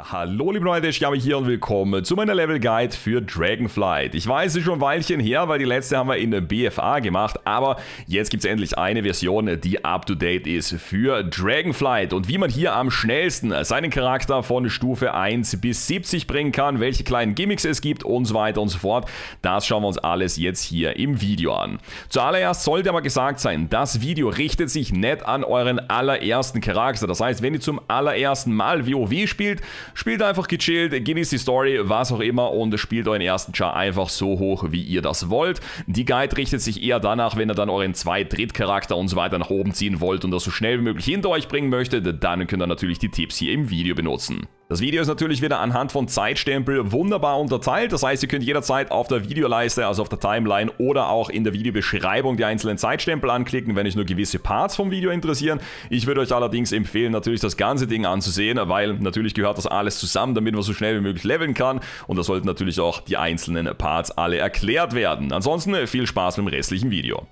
Ja, hallo liebe Leute, ich habe hier und willkommen zu meiner Level Guide für Dragonflight. Ich weiß, es ist schon ein Weilchen her, weil die letzte haben wir in der BFA gemacht, aber jetzt gibt es endlich eine Version, die up-to-date ist für Dragonflight und wie man hier am schnellsten seinen Charakter von Stufe 1 bis 70 bringen kann, welche kleinen Gimmicks es gibt und so weiter und so fort, das schauen wir uns alles jetzt hier im Video an. Zuallererst sollte aber gesagt sein, das Video richtet sich nett an euren allerersten Charakter. Das heißt, wenn ihr zum allerersten Mal WoW spielt, Spielt einfach gechillt, genießt die Story, was auch immer und spielt euren ersten Char einfach so hoch, wie ihr das wollt. Die Guide richtet sich eher danach, wenn ihr dann euren zwei Drittcharakter und so weiter nach oben ziehen wollt und das so schnell wie möglich hinter euch bringen möchtet, dann könnt ihr natürlich die Tipps hier im Video benutzen. Das Video ist natürlich wieder anhand von Zeitstempel wunderbar unterteilt. Das heißt, ihr könnt jederzeit auf der Videoleiste, also auf der Timeline oder auch in der Videobeschreibung die einzelnen Zeitstempel anklicken, wenn euch nur gewisse Parts vom Video interessieren. Ich würde euch allerdings empfehlen, natürlich das ganze Ding anzusehen, weil natürlich gehört das alles zusammen, damit man so schnell wie möglich leveln kann. Und da sollten natürlich auch die einzelnen Parts alle erklärt werden. Ansonsten viel Spaß mit dem restlichen Video.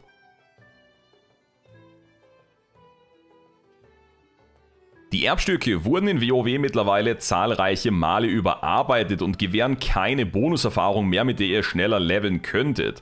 Die Erbstücke wurden in WoW mittlerweile zahlreiche Male überarbeitet und gewähren keine Bonuserfahrung mehr, mit der ihr schneller leveln könntet.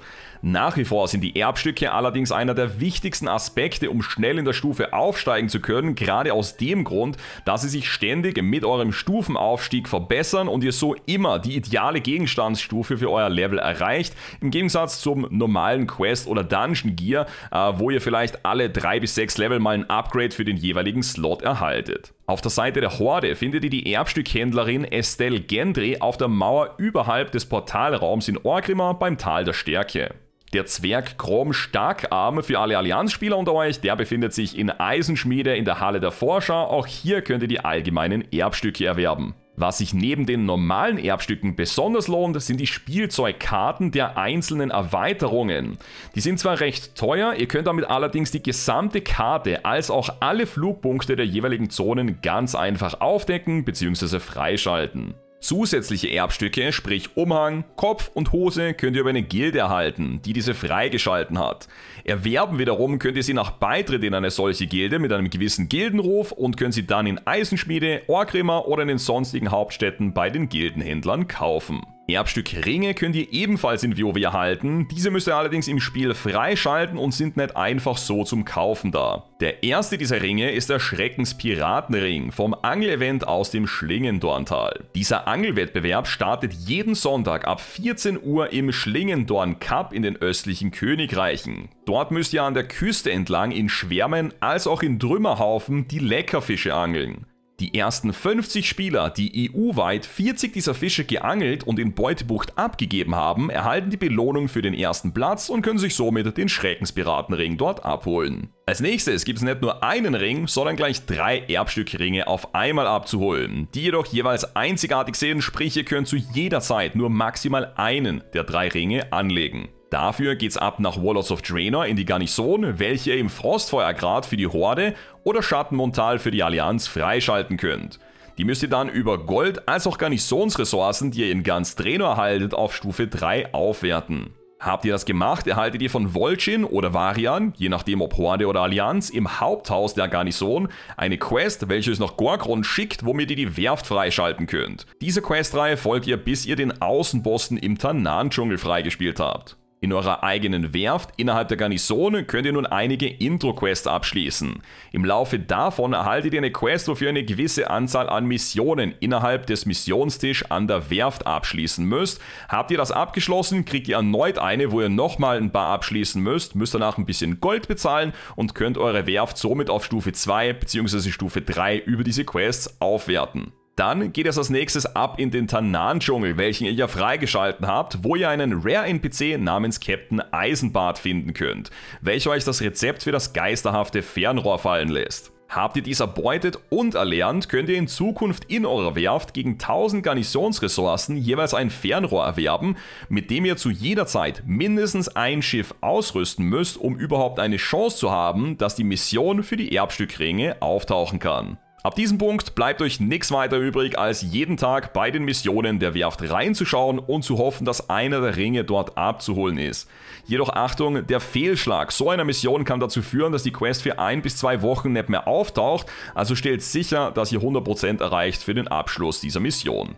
Nach wie vor sind die Erbstücke allerdings einer der wichtigsten Aspekte, um schnell in der Stufe aufsteigen zu können, gerade aus dem Grund, dass sie sich ständig mit eurem Stufenaufstieg verbessern und ihr so immer die ideale Gegenstandsstufe für euer Level erreicht, im Gegensatz zum normalen Quest oder Dungeon Gear, äh, wo ihr vielleicht alle 3 bis 6 Level mal ein Upgrade für den jeweiligen Slot erhaltet. Auf der Seite der Horde findet ihr die Erbstückhändlerin Estelle Gendry auf der Mauer überhalb des Portalraums in Orgrimmar beim Tal der Stärke. Der Zwerg Chrom Starkarm für alle Allianz-Spieler unter euch, der befindet sich in Eisenschmiede in der Halle der Forscher. Auch hier könnt ihr die allgemeinen Erbstücke erwerben. Was sich neben den normalen Erbstücken besonders lohnt, sind die Spielzeugkarten der einzelnen Erweiterungen. Die sind zwar recht teuer, ihr könnt damit allerdings die gesamte Karte als auch alle Flugpunkte der jeweiligen Zonen ganz einfach aufdecken bzw. freischalten. Zusätzliche Erbstücke, sprich Umhang, Kopf und Hose, könnt ihr über eine Gilde erhalten, die diese freigeschalten hat. Erwerben wiederum könnt ihr sie nach Beitritt in eine solche Gilde mit einem gewissen Gildenruf und könnt sie dann in Eisenschmiede, Orgrimmer oder in den sonstigen Hauptstädten bei den Gildenhändlern kaufen. Erbstück Ringe könnt ihr ebenfalls in WoW erhalten, diese müsst ihr allerdings im Spiel freischalten und sind nicht einfach so zum Kaufen da. Der erste dieser Ringe ist der Schreckenspiratenring vom Angelevent aus dem Schlingendorntal. Dieser Angelwettbewerb startet jeden Sonntag ab 14 Uhr im Schlingendorn Cup in den östlichen Königreichen. Dort müsst ihr an der Küste entlang in Schwärmen als auch in Trümmerhaufen die Leckerfische angeln. Die ersten 50 Spieler, die EU-weit 40 dieser Fische geangelt und in Beutebucht abgegeben haben, erhalten die Belohnung für den ersten Platz und können sich somit den Schreckenspiratenring dort abholen. Als nächstes gibt es nicht nur einen Ring, sondern gleich drei Erbstückringe auf einmal abzuholen, die jedoch jeweils einzigartig sehen, sprich ihr könnt zu jeder Zeit nur maximal einen der drei Ringe anlegen. Dafür geht's ab nach Warlords of Draenor in die Garnison, welche ihr im Frostfeuergrad für die Horde oder Schattenmontal für die Allianz freischalten könnt. Die müsst ihr dann über Gold als auch Garnisonsressourcen, die ihr in ganz Draenor haltet, auf Stufe 3 aufwerten. Habt ihr das gemacht, erhaltet ihr von Volchin oder Varian, je nachdem ob Horde oder Allianz, im Haupthaus der Garnison eine Quest, welche euch nach Gorgron schickt, womit ihr die Werft freischalten könnt. Diese Questreihe folgt ihr, bis ihr den Außenbossen im Tanan-Dschungel freigespielt habt. In eurer eigenen Werft innerhalb der Garnisone könnt ihr nun einige Intro-Quests abschließen. Im Laufe davon erhaltet ihr eine Quest, wofür ihr eine gewisse Anzahl an Missionen innerhalb des Missionstisch an der Werft abschließen müsst. Habt ihr das abgeschlossen, kriegt ihr erneut eine, wo ihr nochmal ein paar abschließen müsst, müsst danach ein bisschen Gold bezahlen und könnt eure Werft somit auf Stufe 2 bzw. Stufe 3 über diese Quests aufwerten. Dann geht es als nächstes ab in den Tanan-Dschungel, welchen ihr ja freigeschalten habt, wo ihr einen Rare-NPC namens Captain Eisenbart finden könnt, welcher euch das Rezept für das geisterhafte Fernrohr fallen lässt. Habt ihr dies erbeutet und erlernt, könnt ihr in Zukunft in eurer Werft gegen 1000 Garnisonsressourcen jeweils ein Fernrohr erwerben, mit dem ihr zu jeder Zeit mindestens ein Schiff ausrüsten müsst, um überhaupt eine Chance zu haben, dass die Mission für die Erbstückringe auftauchen kann. Ab diesem Punkt bleibt euch nichts weiter übrig, als jeden Tag bei den Missionen der Werft reinzuschauen und zu hoffen, dass einer der Ringe dort abzuholen ist. Jedoch Achtung, der Fehlschlag so einer Mission kann dazu führen, dass die Quest für ein bis zwei Wochen nicht mehr auftaucht, also stellt sicher, dass ihr 100% erreicht für den Abschluss dieser Mission.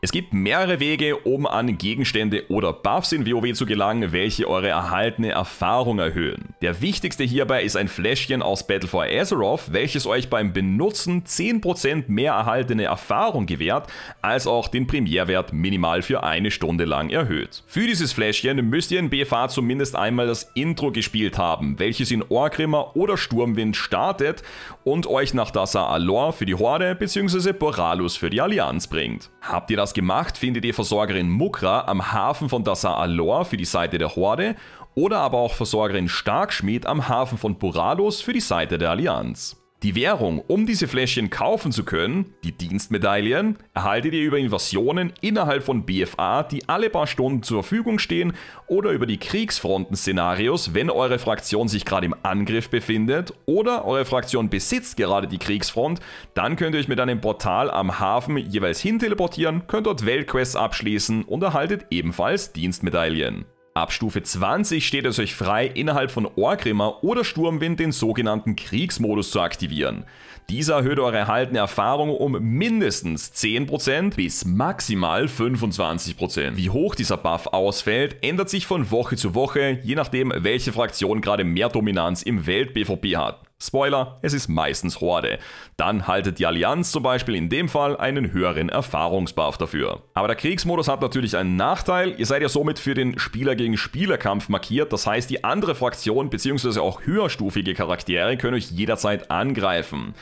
Es gibt mehrere Wege, um an Gegenstände oder Buffs in WoW zu gelangen, welche eure erhaltene Erfahrung erhöhen. Der wichtigste hierbei ist ein Fläschchen aus Battle for Azeroth, welches euch beim Benutzen 10% mehr erhaltene Erfahrung gewährt, als auch den Primärwert minimal für eine Stunde lang erhöht. Für dieses Fläschchen müsst ihr in BFA zumindest einmal das Intro gespielt haben, welches in Orgrimmer oder Sturmwind startet und euch nach Dassa Alor für die Horde bzw. Boralus für die Allianz bringt. Habt ihr das das gemacht, findet ihr Versorgerin Mukra am Hafen von Dassa Alor für die Seite der Horde oder aber auch Versorgerin Starkschmied am Hafen von Buralos für die Seite der Allianz. Die Währung, um diese Fläschchen kaufen zu können, die Dienstmedaillen, erhaltet ihr über Invasionen innerhalb von BFA, die alle paar Stunden zur Verfügung stehen, oder über die Kriegsfronten-Szenarios, wenn eure Fraktion sich gerade im Angriff befindet oder eure Fraktion besitzt gerade die Kriegsfront, dann könnt ihr euch mit einem Portal am Hafen jeweils hin teleportieren, könnt dort Weltquests abschließen und erhaltet ebenfalls Dienstmedaillen. Ab Stufe 20 steht es euch frei, innerhalb von Orgrimmer oder Sturmwind den sogenannten Kriegsmodus zu aktivieren. Dieser erhöht eure erhaltene Erfahrung um mindestens 10% bis maximal 25%. Wie hoch dieser Buff ausfällt, ändert sich von Woche zu Woche, je nachdem welche Fraktion gerade mehr Dominanz im Welt-BVB hat. Spoiler, es ist meistens Horde. Dann haltet die Allianz zum Beispiel in dem Fall einen höheren Erfahrungsbuff dafür. Aber der Kriegsmodus hat natürlich einen Nachteil. Ihr seid ja somit für den Spieler gegen Spielerkampf markiert. Das heißt, die andere Fraktion bzw. auch höherstufige Charaktere können euch jederzeit angreifen.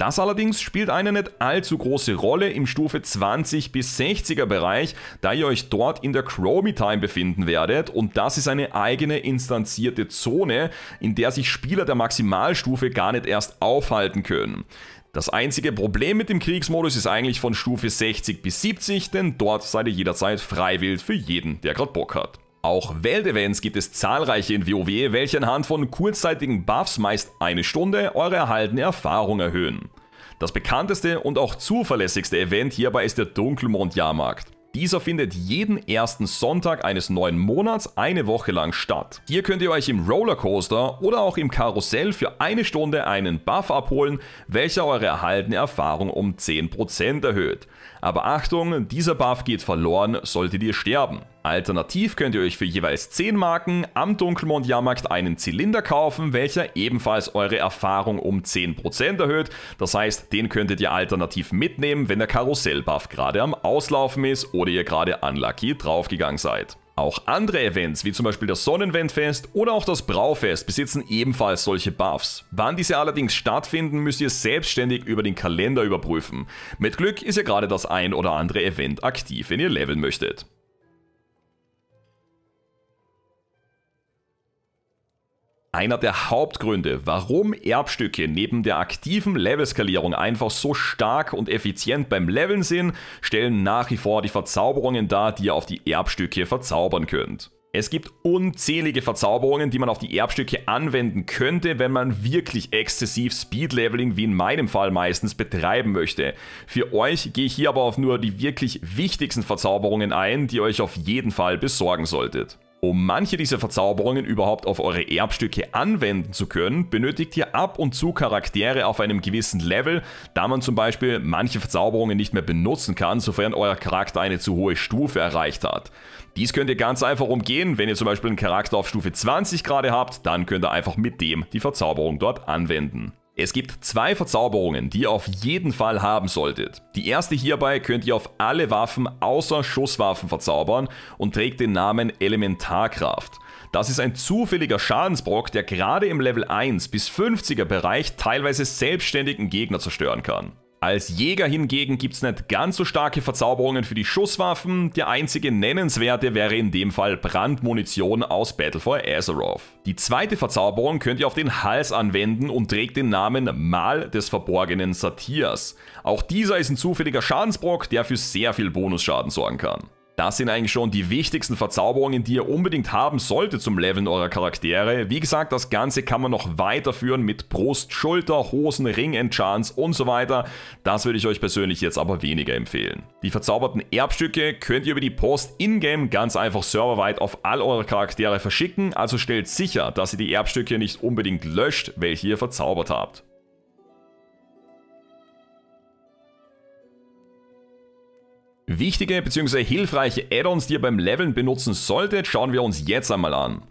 Das allerdings spielt eine nicht allzu große Rolle im Stufe 20 bis 60er Bereich, da ihr euch dort in der Chromie Time befinden werdet und das ist eine eigene instanzierte Zone, in der sich Spieler der Maximalstufe gar nicht erst aufhalten können. Das einzige Problem mit dem Kriegsmodus ist eigentlich von Stufe 60 bis 70, denn dort seid ihr jederzeit freiwillig für jeden, der gerade Bock hat. Auch Weltevents gibt es zahlreiche in WoW, welche anhand von kurzzeitigen Buffs meist eine Stunde eure erhaltene Erfahrung erhöhen. Das bekannteste und auch zuverlässigste Event hierbei ist der Dunkelmond-Jahrmarkt. Dieser findet jeden ersten Sonntag eines neuen Monats eine Woche lang statt. Hier könnt ihr euch im Rollercoaster oder auch im Karussell für eine Stunde einen Buff abholen, welcher eure erhaltene Erfahrung um 10% erhöht. Aber Achtung, dieser Buff geht verloren, solltet ihr sterben. Alternativ könnt ihr euch für jeweils 10 Marken am Dunkelmond Jahrmarkt einen Zylinder kaufen, welcher ebenfalls eure Erfahrung um 10% erhöht. Das heißt, den könntet ihr alternativ mitnehmen, wenn der Karussellbuff gerade am Auslaufen ist oder ihr gerade unlucky draufgegangen seid. Auch andere Events, wie zum Beispiel das Sonnenwendfest oder auch das Braufest, besitzen ebenfalls solche Buffs. Wann diese allerdings stattfinden, müsst ihr selbstständig über den Kalender überprüfen. Mit Glück ist ja gerade das ein oder andere Event aktiv, wenn ihr leveln möchtet. Einer der Hauptgründe, warum Erbstücke neben der aktiven Levelskalierung einfach so stark und effizient beim Leveln sind, stellen nach wie vor die Verzauberungen dar, die ihr auf die Erbstücke verzaubern könnt. Es gibt unzählige Verzauberungen, die man auf die Erbstücke anwenden könnte, wenn man wirklich exzessiv Speedleveling wie in meinem Fall meistens betreiben möchte. Für euch gehe ich hier aber auf nur die wirklich wichtigsten Verzauberungen ein, die ihr euch auf jeden Fall besorgen solltet. Um manche dieser Verzauberungen überhaupt auf eure Erbstücke anwenden zu können, benötigt ihr ab und zu Charaktere auf einem gewissen Level, da man zum Beispiel manche Verzauberungen nicht mehr benutzen kann, sofern euer Charakter eine zu hohe Stufe erreicht hat. Dies könnt ihr ganz einfach umgehen, wenn ihr zum Beispiel einen Charakter auf Stufe 20 gerade habt, dann könnt ihr einfach mit dem die Verzauberung dort anwenden. Es gibt zwei Verzauberungen, die ihr auf jeden Fall haben solltet. Die erste hierbei könnt ihr auf alle Waffen außer Schusswaffen verzaubern und trägt den Namen Elementarkraft. Das ist ein zufälliger Schadensbrock, der gerade im Level 1 bis 50er Bereich teilweise selbstständigen Gegner zerstören kann. Als Jäger hingegen gibt es nicht ganz so starke Verzauberungen für die Schusswaffen, der einzige nennenswerte wäre in dem Fall Brandmunition aus Battle for Azeroth. Die zweite Verzauberung könnt ihr auf den Hals anwenden und trägt den Namen Mal des verborgenen Satyrs. Auch dieser ist ein zufälliger Schadensbrock, der für sehr viel Bonusschaden sorgen kann. Das sind eigentlich schon die wichtigsten Verzauberungen, die ihr unbedingt haben solltet zum Leveln eurer Charaktere. Wie gesagt, das Ganze kann man noch weiterführen mit Brust, Schulter, Hosen, Ring, Enchants und so weiter. Das würde ich euch persönlich jetzt aber weniger empfehlen. Die verzauberten Erbstücke könnt ihr über die Post in-game ganz einfach serverweit auf all eure Charaktere verschicken, also stellt sicher, dass ihr die Erbstücke nicht unbedingt löscht, welche ihr verzaubert habt. Wichtige bzw. hilfreiche Add-ons, die ihr beim Leveln benutzen solltet, schauen wir uns jetzt einmal an.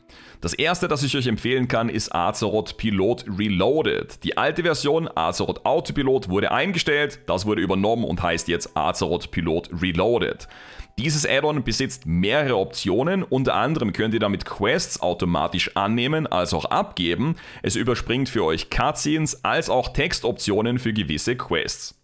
Das erste, das ich euch empfehlen kann, ist Azeroth Pilot Reloaded. Die alte Version Azeroth Autopilot wurde eingestellt, das wurde übernommen und heißt jetzt Azeroth Pilot Reloaded. Dieses Addon besitzt mehrere Optionen, unter anderem könnt ihr damit Quests automatisch annehmen als auch abgeben. Es überspringt für euch Cutscenes als auch Textoptionen für gewisse Quests.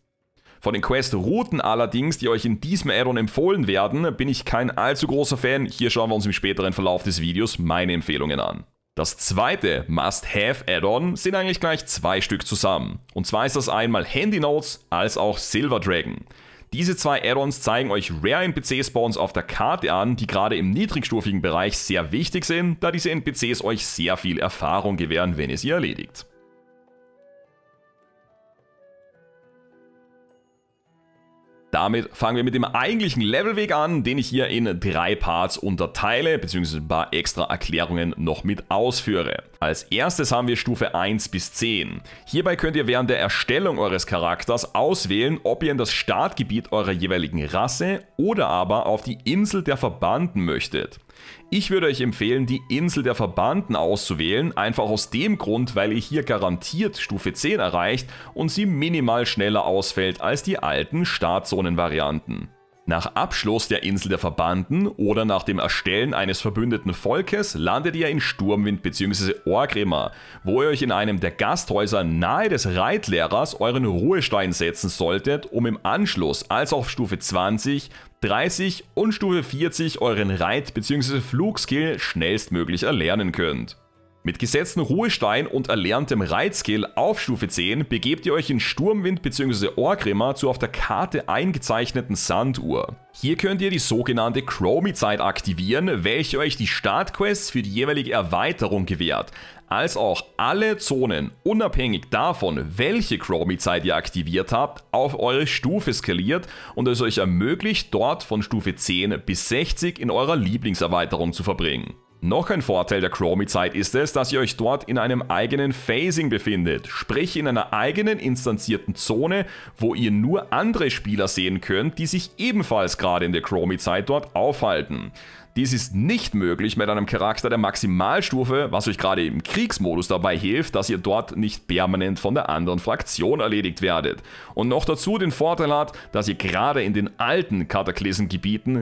Von den Quest-Routen allerdings, die euch in diesem Addon empfohlen werden, bin ich kein allzu großer Fan. Hier schauen wir uns im späteren Verlauf des Videos meine Empfehlungen an. Das zweite Must-Have-Add-on sind eigentlich gleich zwei Stück zusammen. Und zwar ist das einmal Handy Notes als auch Silver Dragon. Diese zwei Add-ons zeigen euch Rare NPC-Spawns auf der Karte an, die gerade im niedrigstufigen Bereich sehr wichtig sind, da diese NPCs euch sehr viel Erfahrung gewähren, wenn ihr sie erledigt. Damit fangen wir mit dem eigentlichen Levelweg an, den ich hier in drei Parts unterteile, bzw. ein paar extra Erklärungen noch mit ausführe. Als erstes haben wir Stufe 1 bis 10. Hierbei könnt ihr während der Erstellung eures Charakters auswählen, ob ihr in das Startgebiet eurer jeweiligen Rasse oder aber auf die Insel der Verbanden möchtet. Ich würde euch empfehlen, die Insel der Verbannten auszuwählen, einfach aus dem Grund, weil ihr hier garantiert Stufe 10 erreicht und sie minimal schneller ausfällt als die alten Startzonenvarianten. Nach Abschluss der Insel der Verbannten oder nach dem Erstellen eines verbündeten Volkes landet ihr in Sturmwind bzw. Orgrimmar, wo ihr euch in einem der Gasthäuser nahe des Reitlehrers euren Ruhestein setzen solltet, um im Anschluss als auf Stufe 20, 30 und Stufe 40 euren Reit- bzw. Flugskill schnellstmöglich erlernen könnt. Mit gesetzten Ruhestein und erlerntem Reitskill auf Stufe 10 begebt ihr euch in Sturmwind bzw. Orgrimmer zur auf der Karte eingezeichneten Sanduhr. Hier könnt ihr die sogenannte Chromie-Zeit aktivieren, welche euch die Startquests für die jeweilige Erweiterung gewährt, als auch alle Zonen, unabhängig davon, welche Chromie-Zeit ihr aktiviert habt, auf eure Stufe skaliert und es euch ermöglicht, dort von Stufe 10 bis 60 in eurer Lieblingserweiterung zu verbringen. Noch ein Vorteil der Chromie-Zeit ist es, dass ihr euch dort in einem eigenen Phasing befindet, sprich in einer eigenen instanzierten Zone, wo ihr nur andere Spieler sehen könnt, die sich ebenfalls gerade in der Chromie-Zeit dort aufhalten. Dies ist nicht möglich mit einem Charakter der Maximalstufe, was euch gerade im Kriegsmodus dabei hilft, dass ihr dort nicht permanent von der anderen Fraktion erledigt werdet. Und noch dazu den Vorteil hat, dass ihr gerade in den alten kataklysm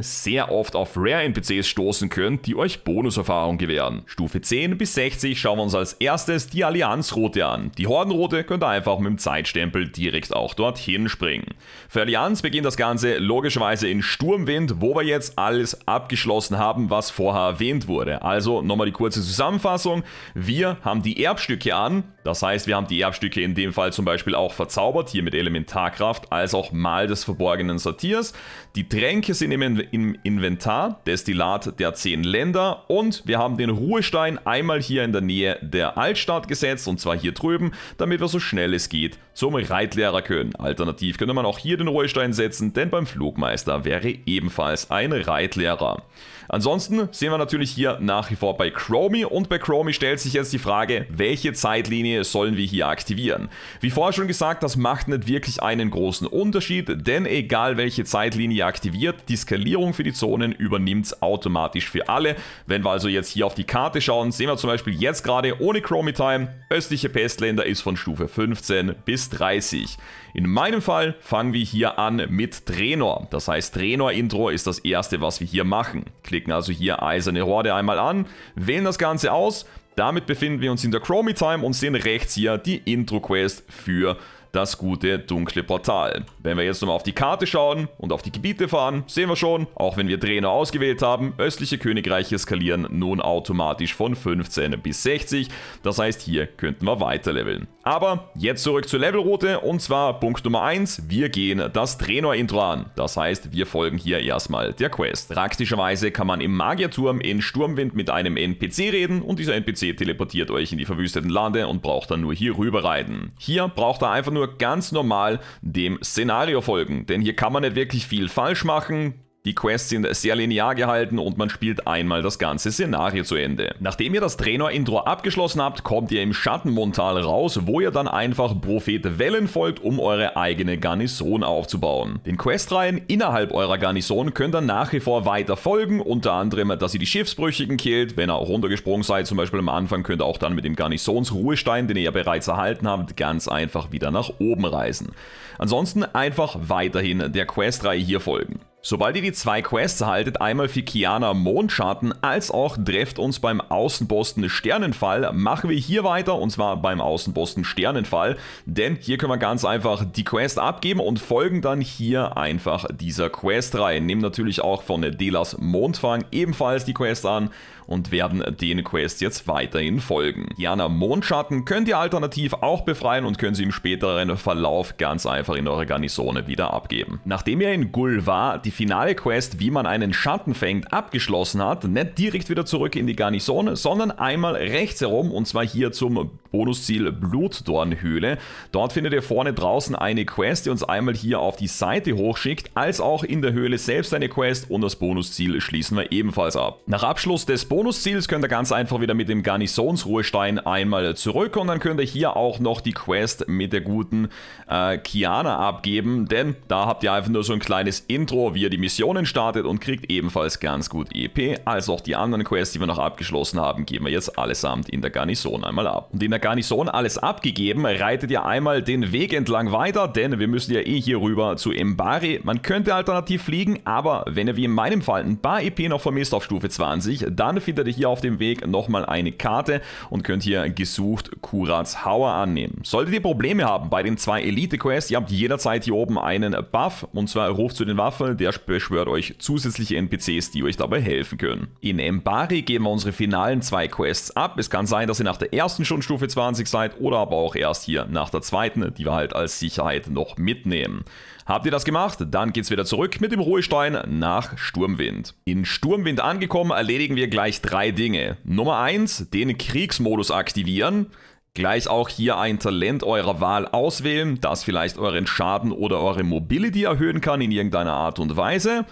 sehr oft auf Rare-NPCs stoßen könnt, die euch Bonuserfahrung gewähren. Stufe 10 bis 60 schauen wir uns als erstes die Allianzroute an. Die Hordenroute könnt ihr einfach mit dem Zeitstempel direkt auch dorthin springen. Für Allianz beginnt das Ganze logischerweise in Sturmwind, wo wir jetzt alles abgeschlossen haben haben, was vorher erwähnt wurde. Also nochmal die kurze Zusammenfassung. Wir haben die Erbstücke an, das heißt wir haben die Erbstücke in dem Fall zum Beispiel auch verzaubert, hier mit Elementarkraft, als auch Mal des verborgenen Satirs. Die Tränke sind im, in im Inventar, Destillat der zehn Länder und wir haben den Ruhestein einmal hier in der Nähe der Altstadt gesetzt und zwar hier drüben, damit wir so schnell es geht zum Reitlehrer können. Alternativ könnte man auch hier den Ruhestein setzen, denn beim Flugmeister wäre ebenfalls ein Reitlehrer. Ansonsten sehen wir natürlich hier nach wie vor bei Chromie und bei Chromie stellt sich jetzt die Frage, welche Zeitlinie sollen wir hier aktivieren? Wie vorher schon gesagt, das macht nicht wirklich einen großen Unterschied, denn egal welche Zeitlinie aktiviert, die Skalierung für die Zonen übernimmt automatisch für alle. Wenn wir also jetzt hier auf die Karte schauen, sehen wir zum Beispiel jetzt gerade ohne Chromie Time, östliche Pestländer ist von Stufe 15 bis 30. In meinem Fall fangen wir hier an mit Trainer. Das heißt, Trainer-Intro ist das erste, was wir hier machen. Klicken also hier Eiserne Horde einmal an, wählen das Ganze aus. Damit befinden wir uns in der Chromie Time und sehen rechts hier die Intro-Quest für das gute dunkle Portal. Wenn wir jetzt nochmal auf die Karte schauen und auf die Gebiete fahren, sehen wir schon, auch wenn wir Draenor ausgewählt haben, östliche Königreiche skalieren nun automatisch von 15 bis 60. Das heißt, hier könnten wir weiter leveln. Aber jetzt zurück zur Levelroute und zwar Punkt Nummer 1, wir gehen das Trainer intro an. Das heißt, wir folgen hier erstmal der Quest. Praktischerweise kann man im Magierturm in Sturmwind mit einem NPC reden und dieser NPC teleportiert euch in die verwüsteten Lande und braucht dann nur hier rüber reiten. Hier braucht er einfach nur nur ganz normal dem Szenario folgen, denn hier kann man nicht wirklich viel falsch machen. Die Quests sind sehr linear gehalten und man spielt einmal das ganze Szenario zu Ende. Nachdem ihr das Trainer-Intro abgeschlossen habt, kommt ihr im Schattenmontal raus, wo ihr dann einfach Prophet Wellen folgt, um eure eigene Garnison aufzubauen. Den Questreihen innerhalb eurer Garnison könnt ihr nach wie vor weiter folgen, unter anderem, dass ihr die Schiffsbrüchigen killt, wenn ihr auch runtergesprungen seid, zum Beispiel am Anfang könnt ihr auch dann mit dem Garnisonsruhestein, den ihr ja bereits erhalten habt, ganz einfach wieder nach oben reisen. Ansonsten einfach weiterhin der Questreihe hier folgen. Sobald ihr die zwei Quests erhaltet, einmal für Kiana Mondschatten, als auch trefft uns beim Außenposten Sternenfall, machen wir hier weiter und zwar beim Außenposten Sternenfall, denn hier können wir ganz einfach die Quest abgeben und folgen dann hier einfach dieser Questreihe. Nehmen natürlich auch von Delas Mondfang ebenfalls die Quest an und werden den Quest jetzt weiterhin folgen. Jana Mondschatten könnt ihr alternativ auch befreien und können sie im späteren Verlauf ganz einfach in eure Garnisone wieder abgeben. Nachdem ihr in Gulvar die finale Quest, wie man einen Schatten fängt, abgeschlossen hat, nicht direkt wieder zurück in die Garnisone, sondern einmal rechts herum und zwar hier zum Bonusziel Blutdornhöhle. Dort findet ihr vorne draußen eine Quest, die uns einmal hier auf die Seite hochschickt, als auch in der Höhle selbst eine Quest und das Bonusziel schließen wir ebenfalls ab. Nach Abschluss des Bonusziels könnt ihr ganz einfach wieder mit dem Garnisonsruhestein einmal zurück und dann könnt ihr hier auch noch die Quest mit der guten äh, Kiana abgeben, denn da habt ihr einfach nur so ein kleines Intro, wie ihr die Missionen startet und kriegt ebenfalls ganz gut EP, als auch die anderen Quests, die wir noch abgeschlossen haben, geben wir jetzt allesamt in der Garnison einmal ab. Und in der Garnison alles abgegeben, reitet ihr einmal den Weg entlang weiter, denn wir müssen ja eh hier rüber zu Mbari. Man könnte alternativ fliegen, aber wenn ihr wie in meinem Fall ein paar EP noch vermisst auf Stufe 20, dann findet ihr hier auf dem Weg nochmal eine Karte und könnt hier gesucht Kurats Hauer annehmen. Solltet ihr Probleme haben bei den zwei Elite-Quests, ihr habt jederzeit hier oben einen Buff und zwar Ruf zu den Waffen, der beschwört euch zusätzliche NPCs, die euch dabei helfen können. In Embari geben wir unsere finalen zwei Quests ab. Es kann sein, dass ihr nach der ersten schon Stufe 20 seid oder aber auch erst hier nach der zweiten, die wir halt als Sicherheit noch mitnehmen. Habt ihr das gemacht, dann geht's wieder zurück mit dem Ruhestein nach Sturmwind. In Sturmwind angekommen erledigen wir gleich drei Dinge. Nummer eins: den Kriegsmodus aktivieren. Gleich auch hier ein Talent eurer Wahl auswählen, das vielleicht euren Schaden oder eure Mobility erhöhen kann in irgendeiner Art und Weise.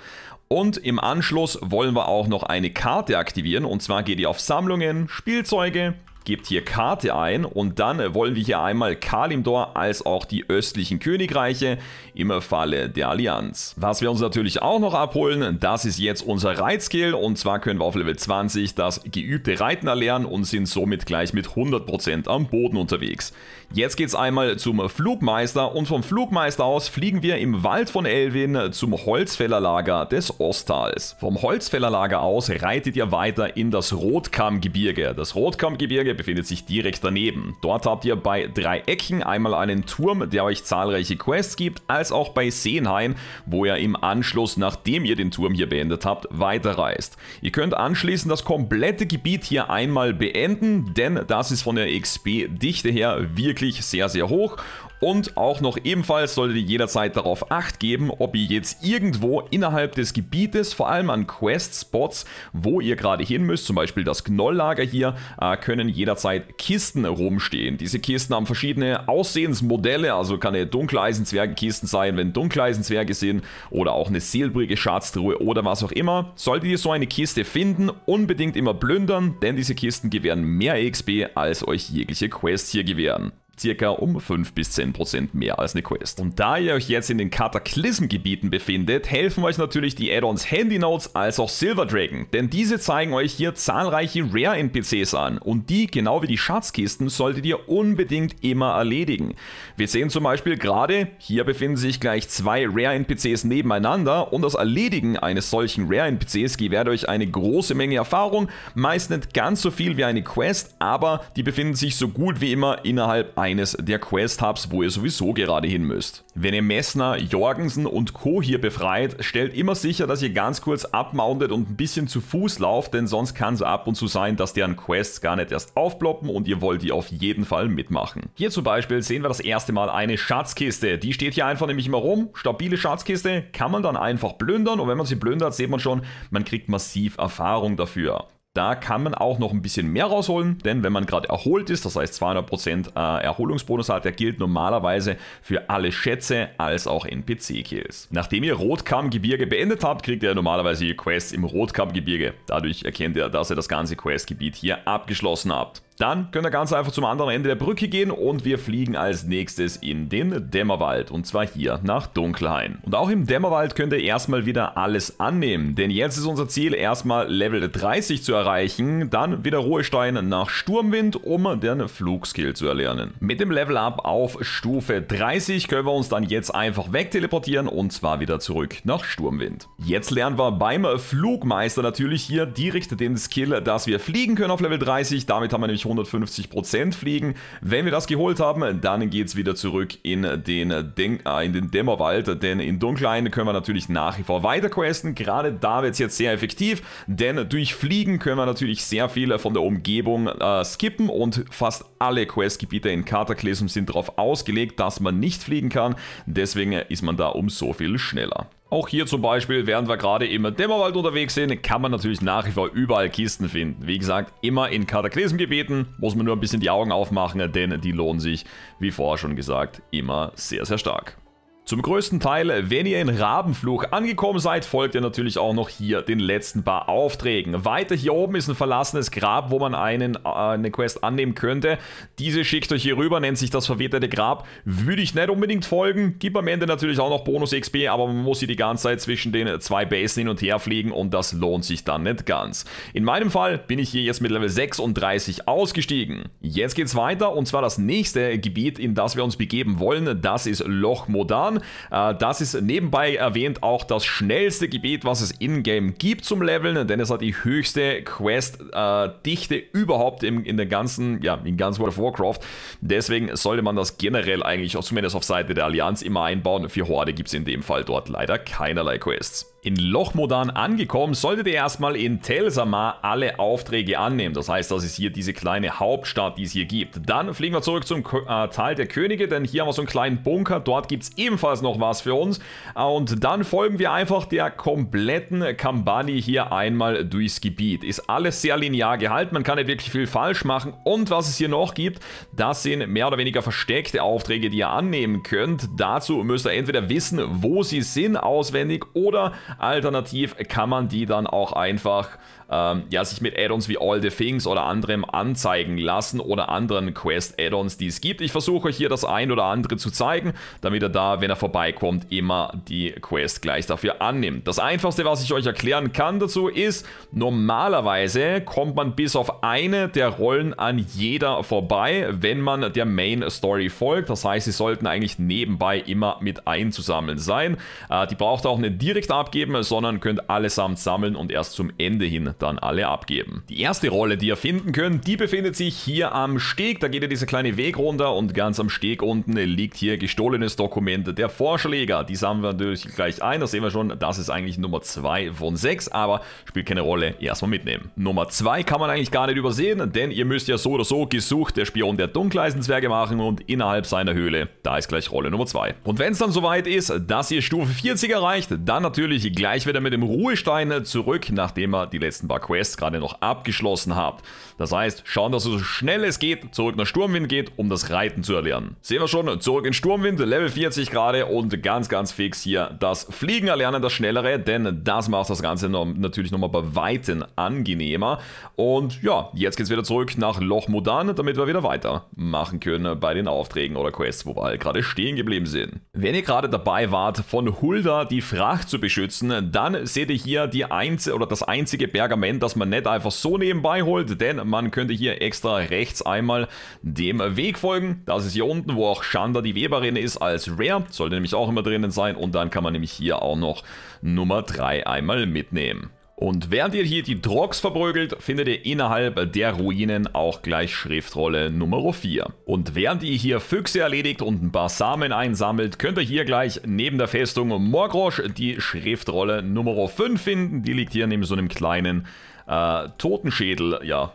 Und im Anschluss wollen wir auch noch eine Karte aktivieren und zwar geht ihr auf Sammlungen, Spielzeuge, gebt hier Karte ein und dann wollen wir hier einmal Kalimdor als auch die östlichen Königreiche im Falle der Allianz. Was wir uns natürlich auch noch abholen, das ist jetzt unser Reitskill und zwar können wir auf Level 20 das geübte Reiten erlernen und sind somit gleich mit 100% am Boden unterwegs. Jetzt geht's einmal zum Flugmeister und vom Flugmeister aus fliegen wir im Wald von Elwin zum Holzfällerlager des Osttals. Vom Holzfällerlager aus reitet ihr weiter in das Rotkammgebirge. Das Rotkammgebirge befindet sich direkt daneben. Dort habt ihr bei drei Ecken einmal einen Turm, der euch zahlreiche Quests gibt, als auch bei Seenhain, wo ihr im Anschluss, nachdem ihr den Turm hier beendet habt, weiterreist. Ihr könnt anschließend das komplette Gebiet hier einmal beenden, denn das ist von der XP-Dichte her wirklich wirklich sehr, sehr hoch. Und auch noch ebenfalls solltet ihr jederzeit darauf acht geben, ob ihr jetzt irgendwo innerhalb des Gebietes, vor allem an Quest-Spots, wo ihr gerade hin müsst, zum Beispiel das Gnolllager hier, äh, können jederzeit Kisten rumstehen. Diese Kisten haben verschiedene Aussehensmodelle, also kann eine Dunkeleisenzwergenkisten sein, wenn Dunkeleisenzwerge sind, oder auch eine silbrige Schatztruhe oder was auch immer. Solltet ihr so eine Kiste finden, unbedingt immer plündern, denn diese Kisten gewähren mehr XP, als euch jegliche Quests hier gewähren circa um 5 bis 10 mehr als eine Quest. Und da ihr euch jetzt in den Kataklysm-Gebieten befindet, helfen euch natürlich die Add-ons Handy Notes als auch Silver Dragon, denn diese zeigen euch hier zahlreiche Rare-NPCs an und die, genau wie die Schatzkisten, solltet ihr unbedingt immer erledigen. Wir sehen zum Beispiel gerade, hier befinden sich gleich zwei Rare-NPCs nebeneinander und das Erledigen eines solchen Rare-NPCs gewährt euch eine große Menge Erfahrung, meist nicht ganz so viel wie eine Quest, aber die befinden sich so gut wie immer innerhalb eines eines der Quest-Hubs, wo ihr sowieso gerade hin müsst. Wenn ihr Messner, Jorgensen und Co. hier befreit, stellt immer sicher, dass ihr ganz kurz abmountet und ein bisschen zu Fuß lauft, denn sonst kann es ab und zu sein, dass deren Quests gar nicht erst aufploppen und ihr wollt die auf jeden Fall mitmachen. Hier zum Beispiel sehen wir das erste Mal eine Schatzkiste. Die steht hier einfach nämlich immer rum. Stabile Schatzkiste kann man dann einfach plündern und wenn man sie plündert, sieht man schon, man kriegt massiv Erfahrung dafür. Da kann man auch noch ein bisschen mehr rausholen, denn wenn man gerade erholt ist, das heißt 200% äh, Erholungsbonus hat, der gilt normalerweise für alle Schätze als auch NPC-Kills. Nachdem ihr Rotkammgebirge beendet habt, kriegt ihr normalerweise die Quests im Rotkammgebirge. Dadurch erkennt ihr, dass ihr das ganze Questgebiet hier abgeschlossen habt. Dann könnt ihr ganz einfach zum anderen Ende der Brücke gehen und wir fliegen als nächstes in den Dämmerwald und zwar hier nach Dunkelhain. Und auch im Dämmerwald könnt ihr erstmal wieder alles annehmen, denn jetzt ist unser Ziel erstmal Level 30 zu erreichen erreichen, dann wieder Ruhestein nach Sturmwind, um den Flugskill zu erlernen. Mit dem Level Up auf Stufe 30 können wir uns dann jetzt einfach wegteleportieren und zwar wieder zurück nach Sturmwind. Jetzt lernen wir beim Flugmeister natürlich hier direkt den Skill, dass wir fliegen können auf Level 30. Damit haben wir nämlich 150% fliegen. Wenn wir das geholt haben, dann geht es wieder zurück in den, Den äh, in den Dämmerwald, denn in Dunklein können wir natürlich nach wie vor weiter questen. Gerade da wird es jetzt sehr effektiv, denn durch Fliegen können können wir natürlich sehr viel äh, von der Umgebung äh, skippen und fast alle Questgebiete in Cataclysm sind darauf ausgelegt, dass man nicht fliegen kann. Deswegen ist man da um so viel schneller. Auch hier zum Beispiel, während wir gerade im Dämmerwald unterwegs sind, kann man natürlich nach wie vor überall Kisten finden. Wie gesagt, immer in Kataklysmgebieten, muss man nur ein bisschen die Augen aufmachen, denn die lohnen sich, wie vorher schon gesagt, immer sehr, sehr stark. Zum größten Teil, wenn ihr in Rabenfluch angekommen seid, folgt ihr natürlich auch noch hier den letzten paar Aufträgen. Weiter hier oben ist ein verlassenes Grab, wo man einen, äh, eine Quest annehmen könnte. Diese schickt euch hier rüber, nennt sich das verwitterte Grab. Würde ich nicht unbedingt folgen, gibt am Ende natürlich auch noch Bonus-XP, aber man muss hier die ganze Zeit zwischen den zwei Basen hin und her fliegen und das lohnt sich dann nicht ganz. In meinem Fall bin ich hier jetzt mit Level 36 ausgestiegen. Jetzt geht's weiter und zwar das nächste Gebiet, in das wir uns begeben wollen, das ist Loch Modan kann. Äh, das ist nebenbei erwähnt auch das schnellste Gebiet, was es in-game gibt zum Leveln, denn es hat die höchste Quest-Dichte äh, überhaupt in der ganzen, ja, in ganz World of Warcraft. Deswegen sollte man das generell eigentlich, auch zumindest auf Seite der Allianz, immer einbauen. Für Horde gibt es in dem Fall dort leider keinerlei Quests. In Lochmodan angekommen, solltet ihr erstmal in Telsamar alle Aufträge annehmen. Das heißt, das ist hier diese kleine Hauptstadt, die es hier gibt. Dann fliegen wir zurück zum äh, Tal der Könige, denn hier haben wir so einen kleinen Bunker. Dort gibt es ebenfalls noch was für uns. Äh, und dann folgen wir einfach der kompletten Kampagne hier einmal durchs Gebiet. Ist alles sehr linear gehalten, man kann nicht wirklich viel falsch machen. Und was es hier noch gibt, das sind mehr oder weniger versteckte Aufträge, die ihr annehmen könnt. Dazu müsst ihr entweder wissen, wo sie sind auswendig oder Alternativ kann man die dann auch einfach ähm, ja, sich mit Add-ons wie All the Things oder anderem anzeigen lassen oder anderen Quest-Add-ons, die es gibt. Ich versuche hier das ein oder andere zu zeigen, damit er da, wenn er vorbeikommt, immer die Quest gleich dafür annimmt. Das Einfachste, was ich euch erklären kann dazu ist, normalerweise kommt man bis auf eine der Rollen an jeder vorbei, wenn man der Main-Story folgt. Das heißt, sie sollten eigentlich nebenbei immer mit einzusammeln sein. Äh, die braucht auch eine direkte Abgebung abgeben, sondern könnt allesamt sammeln und erst zum Ende hin dann alle abgeben. Die erste Rolle, die ihr finden könnt, die befindet sich hier am Steg. Da geht ihr diese kleine Weg runter und ganz am Steg unten liegt hier gestohlenes Dokument der Vorschläger. Die sammeln wir natürlich gleich ein. Da sehen wir schon, das ist eigentlich Nummer 2 von 6, aber spielt keine Rolle. Erstmal mitnehmen. Nummer 2 kann man eigentlich gar nicht übersehen, denn ihr müsst ja so oder so gesucht der Spion der Dunkleisenzwerge machen und innerhalb seiner Höhle, da ist gleich Rolle Nummer 2. Und wenn es dann soweit ist, dass ihr Stufe 40 erreicht, dann natürlich gleich wieder mit dem Ruhestein äh, zurück, nachdem ihr die letzten paar Quests gerade noch abgeschlossen habt. Das heißt, schauen, dass du so schnell es geht zurück nach Sturmwind geht, um das Reiten zu erlernen. Sehen wir schon, zurück in Sturmwind, Level 40 gerade und ganz, ganz fix hier das Fliegen erlernen, das Schnellere, denn das macht das Ganze noch, natürlich nochmal bei Weitem angenehmer. Und ja, jetzt geht's wieder zurück nach Loch Modan, damit wir wieder weitermachen können bei den Aufträgen oder Quests, wo wir halt gerade stehen geblieben sind. Wenn ihr gerade dabei wart, von Hulda die Fracht zu beschützen, dann seht ihr hier die einz oder das einzige Pergament, das man nicht einfach so nebenbei holt, denn man könnte hier extra rechts einmal dem Weg folgen. Das ist hier unten, wo auch Shanda die Weberin ist als Rare. Sollte nämlich auch immer drinnen sein. Und dann kann man nämlich hier auch noch Nummer 3 einmal mitnehmen. Und während ihr hier die Drogs verprügelt, findet ihr innerhalb der Ruinen auch gleich Schriftrolle Nummer 4. Und während ihr hier Füchse erledigt und ein paar Samen einsammelt, könnt ihr hier gleich neben der Festung Morgrosch die Schriftrolle Nummer 5 finden. Die liegt hier neben so einem kleinen äh, Totenschädel, ja,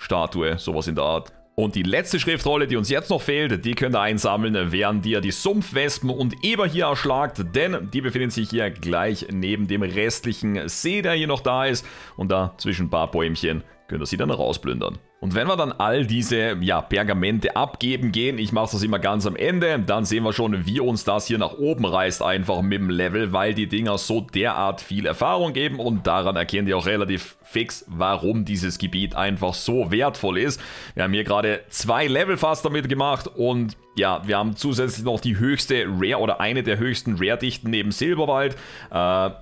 Statue, sowas in der Art. Und die letzte Schriftrolle, die uns jetzt noch fehlt, die könnt ihr einsammeln, während ihr die Sumpfwespen und Eber hier erschlagt, denn die befinden sich hier gleich neben dem restlichen See, der hier noch da ist. Und da zwischen ein paar Bäumchen könnt ihr sie dann rausplündern. Und wenn wir dann all diese ja, Pergamente abgeben gehen, ich mache das immer ganz am Ende, dann sehen wir schon, wie uns das hier nach oben reißt, einfach mit dem Level, weil die Dinger so derart viel Erfahrung geben und daran erkennen die auch relativ fix, warum dieses Gebiet einfach so wertvoll ist. Wir haben hier gerade zwei Level fast damit gemacht und ja, wir haben zusätzlich noch die höchste Rare oder eine der höchsten Rare-Dichten neben Silberwald. Äh,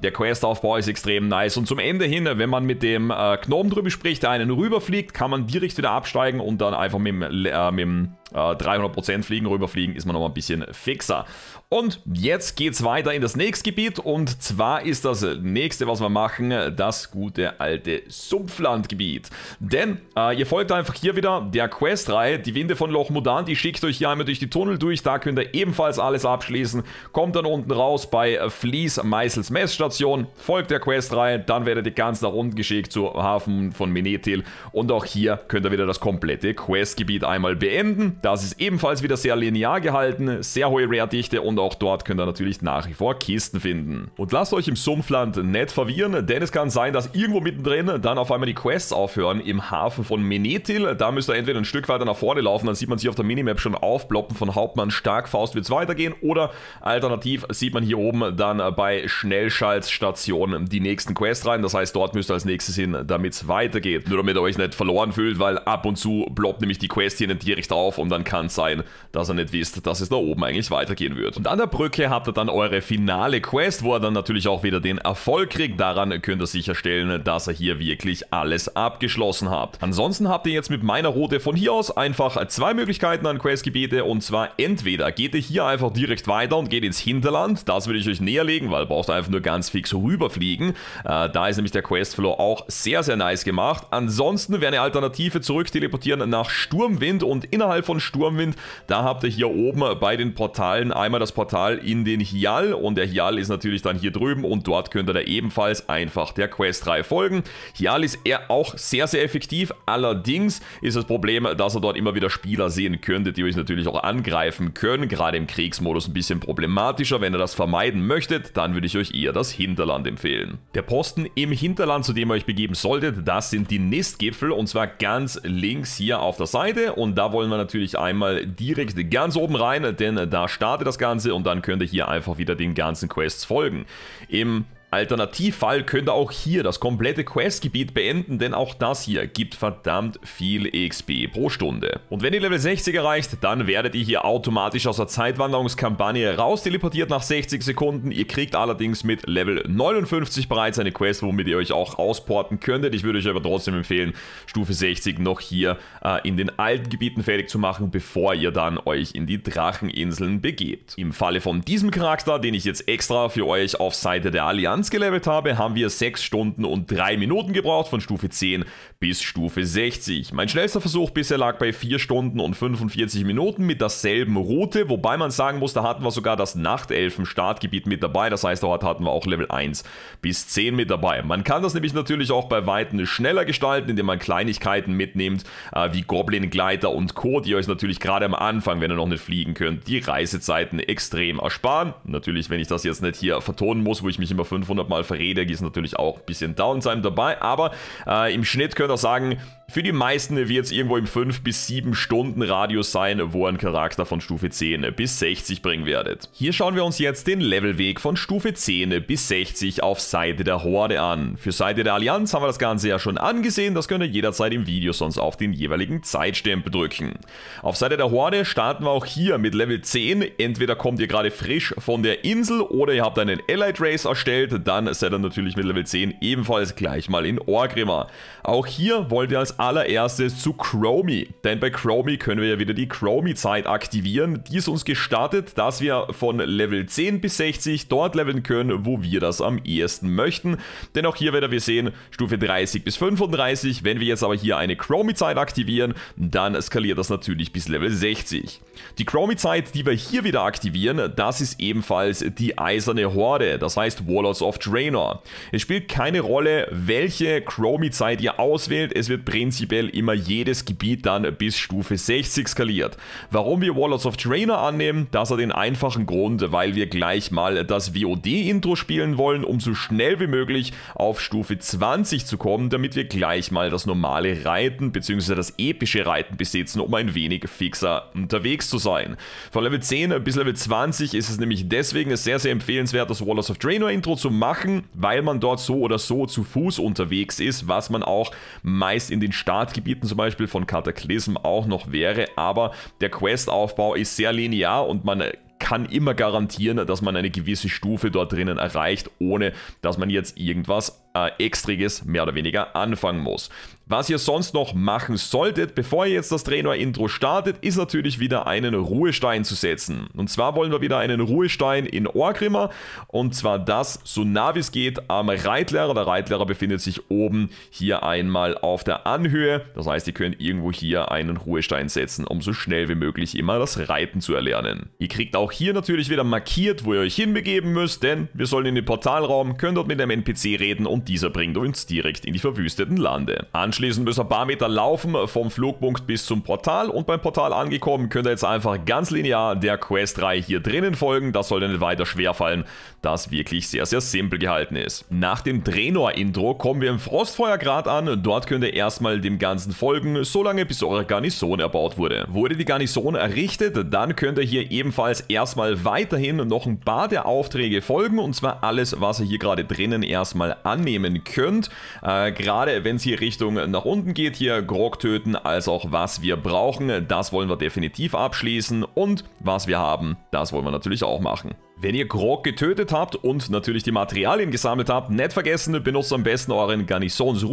der Questaufbau ist extrem nice. Und zum Ende hin, wenn man mit dem äh, Gnom drüber spricht, der einen rüberfliegt, kann man direkt wieder absteigen und dann einfach mit äh, mit dem 300% äh, fliegen, rüberfliegen, ist man nochmal ein bisschen fixer. Und jetzt geht's weiter in das nächste Gebiet und zwar ist das nächste, was wir machen, das gute alte Sumpflandgebiet. Denn äh, ihr folgt einfach hier wieder der Questreihe, die Winde von Loch Mudan, die schickt euch hier einmal durch die Tunnel durch, da könnt ihr ebenfalls alles abschließen, kommt dann unten raus bei Flies Meißels Messstation, folgt der Questreihe, dann werdet ihr ganz nach unten geschickt zum Hafen von Menetil und auch hier könnt ihr wieder das komplette Questgebiet einmal beenden das ist ebenfalls wieder sehr linear gehalten, sehr hohe Rare-Dichte und auch dort könnt ihr natürlich nach wie vor Kisten finden. Und lasst euch im Sumpfland nicht verwirren, denn es kann sein, dass irgendwo mittendrin dann auf einmal die Quests aufhören im Hafen von Menetil. Da müsst ihr entweder ein Stück weiter nach vorne laufen, dann sieht man sich auf der Minimap schon aufploppen von Hauptmann Starkfaust wird es weitergehen oder alternativ sieht man hier oben dann bei Schnellschaltstation die nächsten Quests rein. Das heißt, dort müsst ihr als nächstes hin, damit es weitergeht. Nur damit ihr euch nicht verloren fühlt, weil ab und zu ploppt nämlich die Quest hier nicht direkt auf und und dann kann es sein, dass ihr nicht wisst, dass es da oben eigentlich weitergehen wird. Und an der Brücke habt ihr dann eure finale Quest, wo ihr dann natürlich auch wieder den Erfolg kriegt. Daran könnt ihr sicherstellen, dass ihr hier wirklich alles abgeschlossen habt. Ansonsten habt ihr jetzt mit meiner Route von hier aus einfach zwei Möglichkeiten an Questgebiete und zwar entweder geht ihr hier einfach direkt weiter und geht ins Hinterland. Das würde ich euch näherlegen, weil ihr braucht einfach nur ganz fix rüberfliegen. Äh, da ist nämlich der Questflow auch sehr, sehr nice gemacht. Ansonsten wäre eine Alternative zurück teleportieren nach Sturmwind und innerhalb von von Sturmwind. Da habt ihr hier oben bei den Portalen einmal das Portal in den Hial und der Hial ist natürlich dann hier drüben und dort könnt ihr da ebenfalls einfach der Questreihe folgen. Hial ist er auch sehr, sehr effektiv, allerdings ist das Problem, dass ihr dort immer wieder Spieler sehen könntet, die euch natürlich auch angreifen können, gerade im Kriegsmodus ein bisschen problematischer. Wenn ihr das vermeiden möchtet, dann würde ich euch eher das Hinterland empfehlen. Der Posten im Hinterland, zu dem ihr euch begeben solltet, das sind die Nistgipfel und zwar ganz links hier auf der Seite und da wollen wir natürlich natürlich einmal direkt ganz oben rein, denn da startet das Ganze und dann könnt ihr hier einfach wieder den ganzen Quests folgen. Im Alternativfall könnt ihr auch hier das komplette Questgebiet beenden, denn auch das hier gibt verdammt viel XP pro Stunde. Und wenn ihr Level 60 erreicht, dann werdet ihr hier automatisch aus der Zeitwanderungskampagne raus teleportiert nach 60 Sekunden. Ihr kriegt allerdings mit Level 59 bereits eine Quest, womit ihr euch auch ausporten könntet. Ich würde euch aber trotzdem empfehlen, Stufe 60 noch hier äh, in den alten Gebieten fertig zu machen, bevor ihr dann euch in die Dracheninseln begebt. Im Falle von diesem Charakter, den ich jetzt extra für euch auf Seite der Allianz ganz gelevelt habe, haben wir 6 Stunden und 3 Minuten gebraucht. Von Stufe 10 bis Stufe 60. Mein schnellster Versuch bisher lag bei 4 Stunden und 45 Minuten mit derselben Route, wobei man sagen muss, da hatten wir sogar das Nachtelfen-Startgebiet mit dabei, das heißt, dort hatten wir auch Level 1 bis 10 mit dabei. Man kann das nämlich natürlich auch bei Weitem schneller gestalten, indem man Kleinigkeiten mitnimmt, äh, wie Goblin-Gleiter und Co., die euch natürlich gerade am Anfang, wenn ihr noch nicht fliegen könnt, die Reisezeiten extrem ersparen. Natürlich, wenn ich das jetzt nicht hier vertonen muss, wo ich mich immer 500 Mal verrede, ist natürlich auch ein bisschen Downtime dabei, aber äh, im Schnitt können können auch sagen, für die meisten wird es irgendwo im 5 bis 7 Stunden Radius sein, wo ein Charakter von Stufe 10 bis 60 bringen werdet. Hier schauen wir uns jetzt den Levelweg von Stufe 10 bis 60 auf Seite der Horde an. Für Seite der Allianz haben wir das Ganze ja schon angesehen, das könnt ihr jederzeit im Video sonst auf den jeweiligen Zeitstempel drücken. Auf Seite der Horde starten wir auch hier mit Level 10, entweder kommt ihr gerade frisch von der Insel oder ihr habt einen Allied Race erstellt, dann seid ihr natürlich mit Level 10 ebenfalls gleich mal in Orgrimmar. Auch hier wollt ihr als allererstes zu Chromie, denn bei Chromie können wir ja wieder die Chromie-Zeit aktivieren. Die ist uns gestartet, dass wir von Level 10 bis 60 dort leveln können, wo wir das am ehesten möchten. Denn auch hier werden wir sehen, Stufe 30 bis 35. Wenn wir jetzt aber hier eine Chromie-Zeit aktivieren, dann skaliert das natürlich bis Level 60. Die Chromie-Zeit, die wir hier wieder aktivieren, das ist ebenfalls die Eiserne Horde, das heißt Warlords of Draenor. Es spielt keine Rolle, welche Chromie-Zeit ihr auswählt, es wird prinzipiell prinzipiell immer jedes Gebiet dann bis Stufe 60 skaliert. Warum wir Warlords of Trainer annehmen, das hat den einfachen Grund, weil wir gleich mal das WOD-Intro spielen wollen, um so schnell wie möglich auf Stufe 20 zu kommen, damit wir gleich mal das normale Reiten bzw. das epische Reiten besitzen, um ein wenig fixer unterwegs zu sein. Von Level 10 bis Level 20 ist es nämlich deswegen sehr, sehr empfehlenswert, das Warlords of Trainer Intro zu machen, weil man dort so oder so zu Fuß unterwegs ist, was man auch meist in den Startgebieten zum Beispiel von Kataklysm auch noch wäre, aber der Questaufbau ist sehr linear und man kann immer garantieren, dass man eine gewisse Stufe dort drinnen erreicht, ohne dass man jetzt irgendwas äh, Extriges mehr oder weniger anfangen muss. Was ihr sonst noch machen solltet, bevor ihr jetzt das Trainer-Intro startet, ist natürlich wieder einen Ruhestein zu setzen. Und zwar wollen wir wieder einen Ruhestein in Orgrimmer und zwar das, so nah wie es geht, am Reitlehrer. Der Reitlehrer befindet sich oben hier einmal auf der Anhöhe. Das heißt, ihr könnt irgendwo hier einen Ruhestein setzen, um so schnell wie möglich immer das Reiten zu erlernen. Ihr kriegt auch hier natürlich wieder markiert, wo ihr euch hinbegeben müsst, denn wir sollen in den Portalraum, könnt dort mit einem NPC reden und dieser bringt uns direkt in die verwüsteten Lande. Anschließend Anschließend müsst ihr ein paar Meter laufen vom Flugpunkt bis zum Portal und beim Portal angekommen könnt ihr jetzt einfach ganz linear der Questreihe hier drinnen folgen. Das sollte nicht weiter schwerfallen, das wirklich sehr, sehr simpel gehalten ist. Nach dem Drenor-Intro kommen wir im Frostfeuergrad an. Dort könnt ihr erstmal dem Ganzen folgen, solange bis eure Garnison erbaut wurde. Wurde die Garnison errichtet, dann könnt ihr hier ebenfalls erstmal weiterhin noch ein paar der Aufträge folgen und zwar alles, was ihr hier gerade drinnen erstmal annehmen könnt. Äh, gerade wenn es hier Richtung nach unten geht, hier Grog töten, als auch was wir brauchen, das wollen wir definitiv abschließen und was wir haben, das wollen wir natürlich auch machen. Wenn ihr Grog getötet habt und natürlich die Materialien gesammelt habt, nicht vergessen, benutzt am besten euren garnisons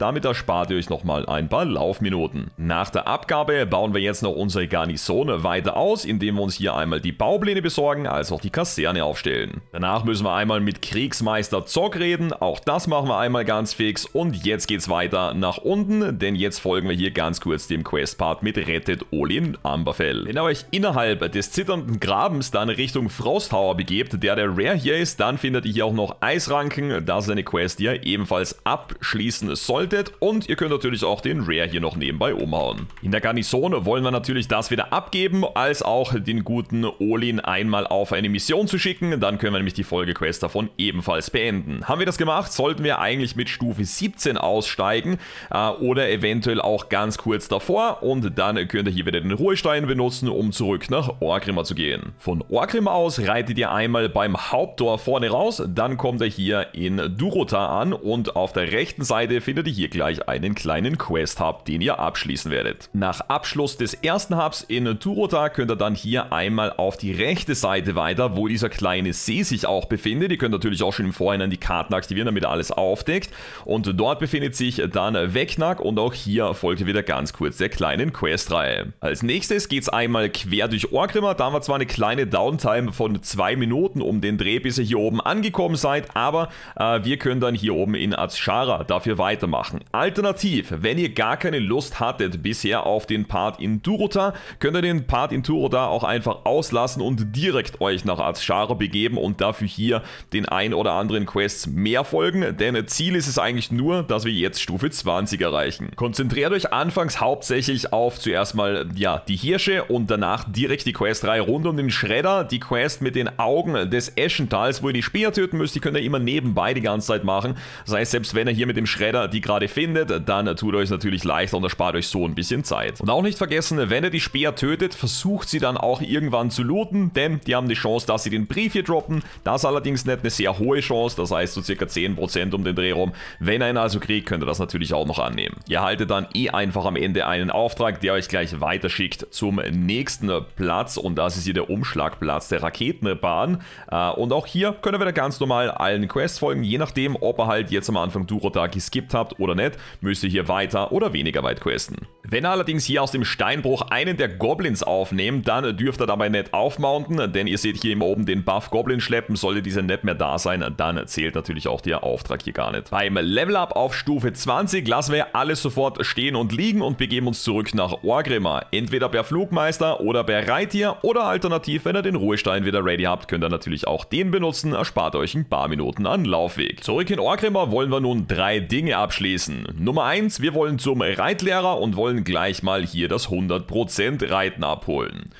damit erspart ihr euch nochmal ein paar Laufminuten. Nach der Abgabe bauen wir jetzt noch unsere Garnison weiter aus, indem wir uns hier einmal die Baupläne besorgen, als auch die Kaserne aufstellen. Danach müssen wir einmal mit Kriegsmeister Zock reden, auch das machen wir einmal ganz fix und jetzt geht's weiter nach unten, denn jetzt folgen wir hier ganz kurz dem Questpart mit Rettet Olin Amberfell. Wenn ihr euch innerhalb des zitternden Grabens dann Richtung Frost Tower begebt, der der Rare hier ist. Dann findet ihr hier auch noch Eisranken. Das ist eine Quest, die ihr ebenfalls abschließen solltet. Und ihr könnt natürlich auch den Rare hier noch nebenbei umhauen. In der Garnison wollen wir natürlich das wieder abgeben, als auch den guten Olin einmal auf eine Mission zu schicken. Dann können wir nämlich die Folgequest davon ebenfalls beenden. Haben wir das gemacht, sollten wir eigentlich mit Stufe 17 aussteigen äh, oder eventuell auch ganz kurz davor. Und dann könnt ihr hier wieder den Ruhestein benutzen, um zurück nach Orgrimmar zu gehen. Von Orgrimmar aus reiten gleitet ihr einmal beim Haupttor vorne raus, dann kommt er hier in Durota an und auf der rechten Seite findet ihr hier gleich einen kleinen Quest-Hub, den ihr abschließen werdet. Nach Abschluss des ersten Hubs in Durota könnt ihr dann hier einmal auf die rechte Seite weiter, wo dieser kleine See sich auch befindet. Ihr könnt natürlich auch schon im Vorhinein die Karten aktivieren, damit alles aufdeckt. Und dort befindet sich dann Wegnack und auch hier folgt wieder ganz kurz der kleinen Quest-Reihe. Als nächstes geht es einmal quer durch Orgrimmer. Da haben wir zwar eine kleine Downtime von zwei Minuten um den Dreh, bis ihr hier oben angekommen seid, aber äh, wir können dann hier oben in Azshara dafür weitermachen. Alternativ, wenn ihr gar keine Lust hattet bisher auf den Part in Durota, könnt ihr den Part in Durota auch einfach auslassen und direkt euch nach Azshara begeben und dafür hier den ein oder anderen Quests mehr folgen, denn Ziel ist es eigentlich nur, dass wir jetzt Stufe 20 erreichen. Konzentriert euch anfangs hauptsächlich auf zuerst mal ja, die Hirsche und danach direkt die Questreihe rund um den Schredder, die Quest mit den den Augen des Eschentals, wo ihr die Speer töten müsst, die könnt ihr immer nebenbei die ganze Zeit machen. Das heißt, selbst wenn ihr hier mit dem Schredder die gerade findet, dann tut euch natürlich leichter und erspart euch so ein bisschen Zeit. Und auch nicht vergessen, wenn ihr die Speer tötet, versucht sie dann auch irgendwann zu looten, denn die haben die Chance, dass sie den Brief hier droppen. Das allerdings nicht eine sehr hohe Chance, das heißt so circa 10% um den Dreh rum. Wenn ihr ihn also kriegt, könnt ihr das natürlich auch noch annehmen. Ihr haltet dann eh einfach am Ende einen Auftrag, der euch gleich weiterschickt zum nächsten Platz und das ist hier der Umschlagplatz der Raketen andere Bahn. Äh, und auch hier können wir da ganz normal allen Quests folgen, je nachdem, ob ihr halt jetzt am Anfang Durotag geskippt habt oder nicht, müsst ihr hier weiter oder weniger weit questen. Wenn ihr allerdings hier aus dem Steinbruch einen der Goblins aufnehmt, dann dürft ihr dabei nicht aufmounten, denn ihr seht hier immer oben den Buff Goblin schleppen. Sollte dieser nicht mehr da sein, dann zählt natürlich auch der Auftrag hier gar nicht. Beim Level Up auf Stufe 20 lassen wir alles sofort stehen und liegen und begeben uns zurück nach Orgrimmar. Entweder per Flugmeister oder per Reittier oder alternativ, wenn er den Ruhestein wieder ready habt, könnt ihr natürlich auch den benutzen, erspart euch ein paar Minuten an Laufweg. Zurück in Orgrimmer wollen wir nun drei Dinge abschließen. Nummer 1, wir wollen zum Reitlehrer und wollen gleich mal hier das 100% Reiten abholen.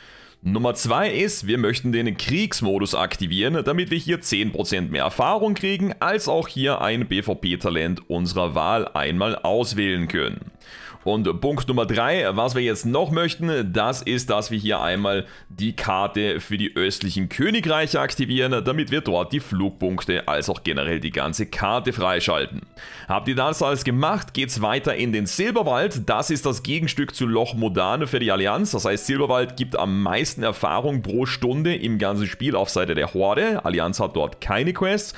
Nummer 2 ist, wir möchten den Kriegsmodus aktivieren, damit wir hier 10% mehr Erfahrung kriegen, als auch hier ein PvP-Talent unserer Wahl einmal auswählen können. Und Punkt Nummer 3, was wir jetzt noch möchten, das ist, dass wir hier einmal die Karte für die östlichen Königreiche aktivieren, damit wir dort die Flugpunkte als auch generell die ganze Karte freischalten. Habt ihr das alles gemacht, geht's weiter in den Silberwald. Das ist das Gegenstück zu Loch Modane für die Allianz. Das heißt, Silberwald gibt am meisten Erfahrung pro Stunde im ganzen Spiel auf Seite der Horde. Allianz hat dort keine Quests.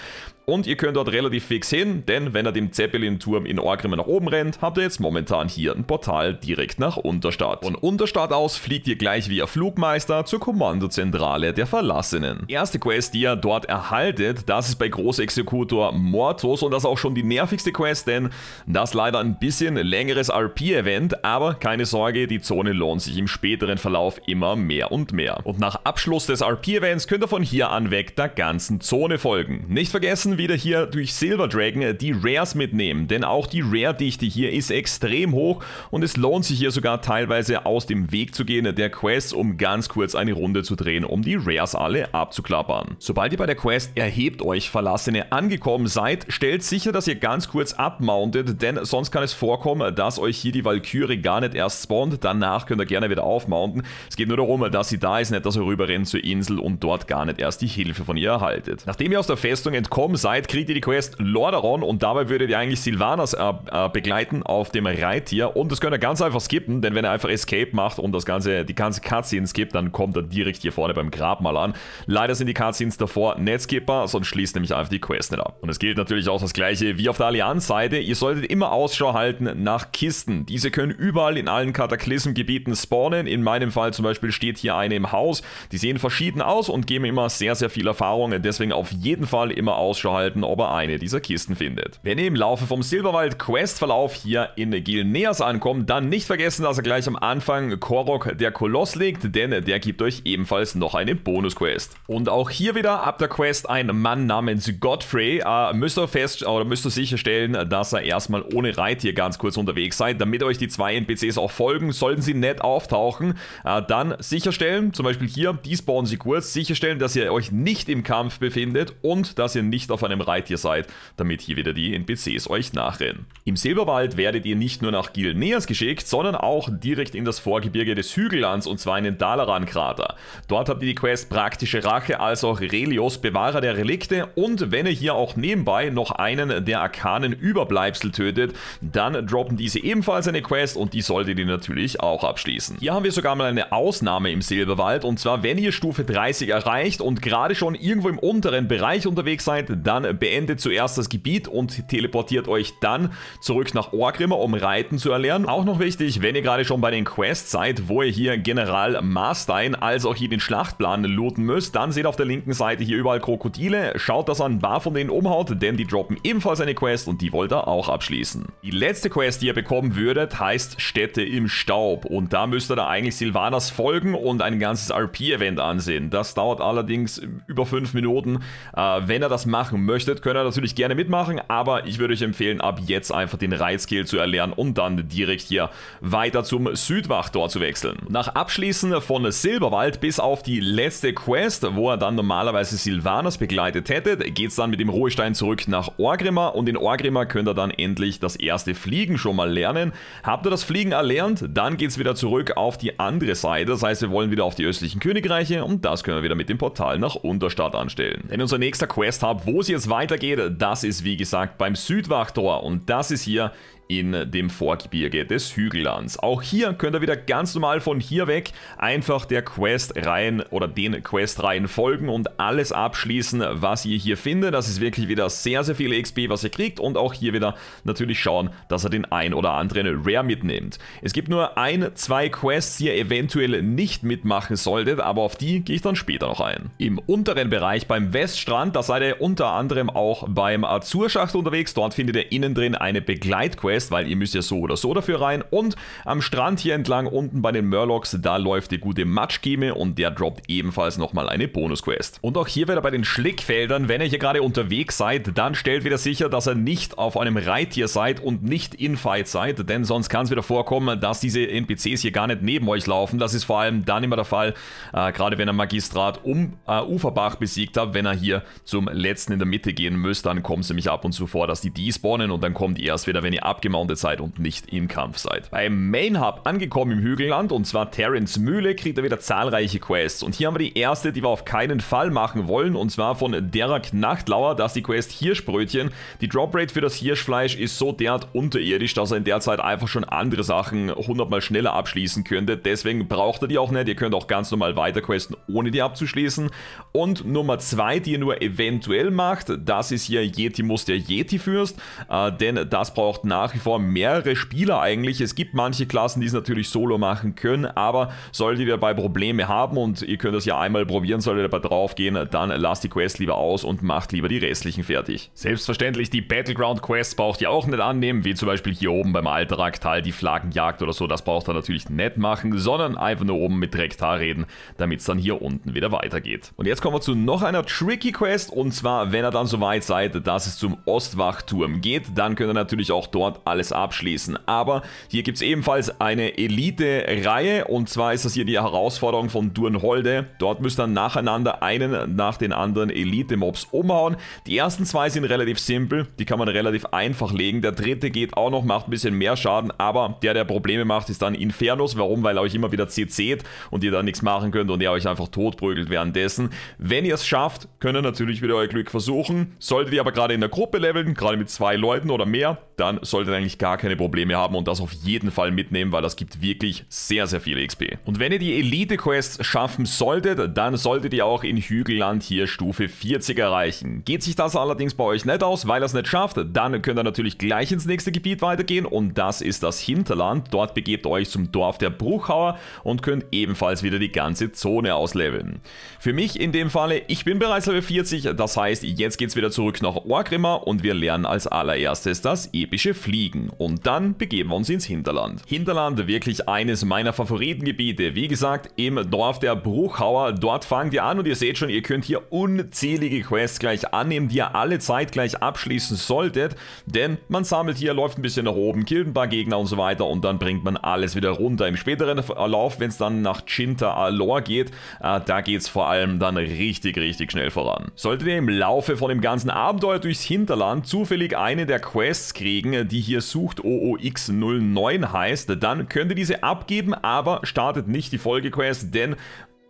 Und ihr könnt dort relativ fix hin, denn wenn er dem Zeppelin-Turm in Orgrim nach oben rennt, habt ihr jetzt momentan hier ein Portal direkt nach Unterstadt. Von Unterstadt aus fliegt ihr gleich via Flugmeister zur Kommandozentrale der Verlassenen. Die Erste Quest, die ihr dort erhaltet, das ist bei Großexekutor Mortus und das ist auch schon die nervigste Quest, denn das leider ein bisschen längeres RP-Event, aber keine Sorge, die Zone lohnt sich im späteren Verlauf immer mehr und mehr. Und nach Abschluss des RP-Events könnt ihr von hier an weg der ganzen Zone folgen. Nicht vergessen, müssen wieder hier durch Silver Dragon äh, die Rares mitnehmen, denn auch die Rare-Dichte hier ist extrem hoch und es lohnt sich hier sogar teilweise aus dem Weg zu gehen äh, der Quests, um ganz kurz eine Runde zu drehen, um die Rares alle abzuklappern. Sobald ihr bei der Quest Erhebt euch Verlassene angekommen seid, stellt sicher, dass ihr ganz kurz abmountet, denn sonst kann es vorkommen, äh, dass euch hier die Valkyrie gar nicht erst spawnt, danach könnt ihr gerne wieder aufmounten. Es geht nur darum, dass sie da ist, nicht dass ihr rüberrennt zur Insel und dort gar nicht erst die Hilfe von ihr erhaltet. Nachdem ihr aus der Festung entkommen seid, seid, kriegt ihr die Quest Lordaeron und dabei würdet ihr eigentlich Silvanas äh, äh, begleiten auf dem Reittier. Und das könnt ihr ganz einfach skippen, denn wenn er einfach Escape macht und das ganze, die ganze Cutscene skippt, dann kommt er direkt hier vorne beim Grabmal an. Leider sind die Cutscenes davor nicht skippbar, sonst schließt nämlich einfach die Quest nicht ab. Und es gilt natürlich auch das gleiche wie auf der Allianz-Seite. Ihr solltet immer Ausschau halten nach Kisten. Diese können überall in allen kataklysm spawnen. In meinem Fall zum Beispiel steht hier eine im Haus. Die sehen verschieden aus und geben immer sehr, sehr viel Erfahrung. Deswegen auf jeden Fall immer Ausschau halten, ob er eine dieser Kisten findet. Wenn ihr im Laufe vom Silberwald quest verlauf hier in Gilneas ankommt, dann nicht vergessen, dass er gleich am Anfang Korok der Koloss legt, denn der gibt euch ebenfalls noch eine Bonus-Quest. Und auch hier wieder ab der Quest ein Mann namens Godfrey. Äh, müsst ihr fest oder müsst ihr sicherstellen, dass er erstmal ohne Reittier ganz kurz unterwegs seid, damit euch die zwei NPCs auch folgen. Sollten sie nett auftauchen, äh, dann sicherstellen, zum Beispiel hier, die spawnen sie kurz, sicherstellen, dass ihr euch nicht im Kampf befindet und dass ihr nicht auf auf einem Reittier seid, damit hier wieder die NPCs euch nachrennen. Im Silberwald werdet ihr nicht nur nach Gilneas geschickt, sondern auch direkt in das Vorgebirge des Hügellands und zwar in den Dalaran-Krater. Dort habt ihr die Quest Praktische Rache als auch Relios Bewahrer der Relikte und wenn ihr hier auch nebenbei noch einen der arkanen Überbleibsel tötet, dann droppen diese ebenfalls eine Quest und die solltet ihr natürlich auch abschließen. Hier haben wir sogar mal eine Ausnahme im Silberwald und zwar wenn ihr Stufe 30 erreicht und gerade schon irgendwo im unteren Bereich unterwegs seid, dann dann beendet zuerst das Gebiet und teleportiert euch dann zurück nach Orgrimmer, um Reiten zu erlernen. Auch noch wichtig, wenn ihr gerade schon bei den Quests seid, wo ihr hier General Marstein als auch hier den Schlachtplan looten müsst, dann seht auf der linken Seite hier überall Krokodile. Schaut, das an, ein von denen umhaut, denn die droppen ebenfalls eine Quest und die wollt ihr auch abschließen. Die letzte Quest, die ihr bekommen würdet, heißt Städte im Staub und da müsst ihr da eigentlich Silvanas folgen und ein ganzes RP-Event ansehen. Das dauert allerdings über 5 Minuten. Äh, wenn ihr das machen möchtet, könnt ihr natürlich gerne mitmachen, aber ich würde euch empfehlen, ab jetzt einfach den Reitskill zu erlernen und dann direkt hier weiter zum Südwachtor zu wechseln. Nach Abschließen von Silberwald bis auf die letzte Quest, wo er dann normalerweise Silvanas begleitet hätte, es dann mit dem Ruhestein zurück nach Orgrimmar und in Orgrimmar könnt ihr dann endlich das erste Fliegen schon mal lernen. Habt ihr das Fliegen erlernt, dann geht es wieder zurück auf die andere Seite, das heißt wir wollen wieder auf die östlichen Königreiche und das können wir wieder mit dem Portal nach Unterstadt anstellen. Denn unser nächster Quest-Hub, wo sie hier weitergeht, das ist wie gesagt beim Südwachtor und das ist hier in dem Vorgebirge des Hügellands. Auch hier könnt ihr wieder ganz normal von hier weg einfach der Questreihen oder den Questreihen folgen und alles abschließen, was ihr hier findet. Das ist wirklich wieder sehr, sehr viel XP, was ihr kriegt und auch hier wieder natürlich schauen, dass ihr den ein oder anderen Rare mitnimmt. Es gibt nur ein, zwei Quests, die ihr eventuell nicht mitmachen solltet, aber auf die gehe ich dann später noch ein. Im unteren Bereich beim Weststrand, da seid ihr unter anderem auch beim Azurschacht unterwegs. Dort findet ihr innen drin eine Begleitquest Quest, weil ihr müsst ja so oder so dafür rein. Und am Strand hier entlang unten bei den Murlocs, da läuft die gute Matschgeme und der droppt ebenfalls nochmal eine Bonus-Quest. Und auch hier wieder bei den Schlickfeldern, wenn ihr hier gerade unterwegs seid, dann stellt wieder sicher, dass ihr nicht auf einem Reittier seid und nicht in Fight seid, denn sonst kann es wieder vorkommen, dass diese NPCs hier gar nicht neben euch laufen. Das ist vor allem dann immer der Fall, äh, gerade wenn ihr Magistrat um äh, Uferbach besiegt habt, wenn er hier zum letzten in der Mitte gehen müsst, dann kommt es nämlich ab und zu vor, dass die despawnen und dann kommt ihr erst wieder, wenn ihr abgeht abgemountet seid und nicht im Kampf seid. Beim Main Hub angekommen im Hügelland und zwar Terrence Mühle kriegt er wieder zahlreiche Quests und hier haben wir die erste, die wir auf keinen Fall machen wollen und zwar von Derek Nachtlauer, das ist die Quest Hirschbrötchen. Die Droprate für das Hirschfleisch ist so derart unterirdisch, dass er in der Zeit einfach schon andere Sachen hundertmal schneller abschließen könnte. Deswegen braucht er die auch nicht. Ihr könnt auch ganz normal weiterquesten, ohne die abzuschließen. Und Nummer zwei, die ihr nur eventuell macht, das ist hier Yeti muss der Yeti-Fürst, äh, denn das braucht nach wie vor mehrere Spieler eigentlich. Es gibt manche Klassen, die es natürlich solo machen können, aber solltet ihr dabei Probleme haben und ihr könnt das ja einmal probieren, solltet ihr dabei draufgehen, dann lasst die Quest lieber aus und macht lieber die restlichen fertig. Selbstverständlich, die Battleground Quests braucht ihr auch nicht annehmen, wie zum Beispiel hier oben beim alter Raktal die Flaggenjagd oder so, das braucht ihr natürlich nicht machen, sondern einfach nur oben mit Rektar reden, damit es dann hier unten wieder weitergeht. Und jetzt kommen wir zu noch einer Tricky Quest und zwar, wenn ihr dann soweit seid, dass es zum Ostwachturm geht, dann könnt ihr natürlich auch dort alles abschließen. Aber hier gibt es ebenfalls eine Elite-Reihe und zwar ist das hier die Herausforderung von Durnholde. Dort müsst ihr nacheinander einen nach den anderen Elite-Mobs umhauen. Die ersten zwei sind relativ simpel, die kann man relativ einfach legen. Der dritte geht auch noch, macht ein bisschen mehr Schaden, aber der, der Probleme macht, ist dann Infernos. Warum? Weil er euch immer wieder CC't und ihr dann nichts machen könnt und er euch einfach totprügelt währenddessen. Wenn ihr es schafft, könnt ihr natürlich wieder euer Glück versuchen. Solltet ihr aber gerade in der Gruppe leveln, gerade mit zwei Leuten oder mehr, dann solltet ihr eigentlich gar keine Probleme haben und das auf jeden Fall mitnehmen, weil das gibt wirklich sehr, sehr viel XP. Und wenn ihr die Elite-Quests schaffen solltet, dann solltet ihr auch in Hügelland hier Stufe 40 erreichen. Geht sich das allerdings bei euch nicht aus, weil ihr es nicht schafft, dann könnt ihr natürlich gleich ins nächste Gebiet weitergehen und das ist das Hinterland. Dort begebt euch zum Dorf der Bruchhauer und könnt ebenfalls wieder die ganze Zone ausleveln. Für mich in dem Falle, ich bin bereits Level 40, das heißt, jetzt geht es wieder zurück nach Orgrimmar und wir lernen als allererstes das epische Fliegen besiegen und dann begeben wir uns ins Hinterland. Hinterland wirklich eines meiner Favoritengebiete, wie gesagt im Dorf der Bruchhauer, dort fangen wir an und ihr seht schon, ihr könnt hier unzählige Quests gleich annehmen, die ihr alle zeitgleich abschließen solltet, denn man sammelt hier, läuft ein bisschen nach oben, killt ein paar Gegner und so weiter und dann bringt man alles wieder runter. Im späteren Verlauf, wenn es dann nach Chinta Alor geht, äh, da geht es vor allem dann richtig, richtig schnell voran. Solltet ihr im Laufe von dem ganzen Abenteuer durchs Hinterland zufällig eine der Quests kriegen, die hier hier sucht, OOX09 heißt, dann könnt ihr diese abgeben, aber startet nicht die Folgequest, denn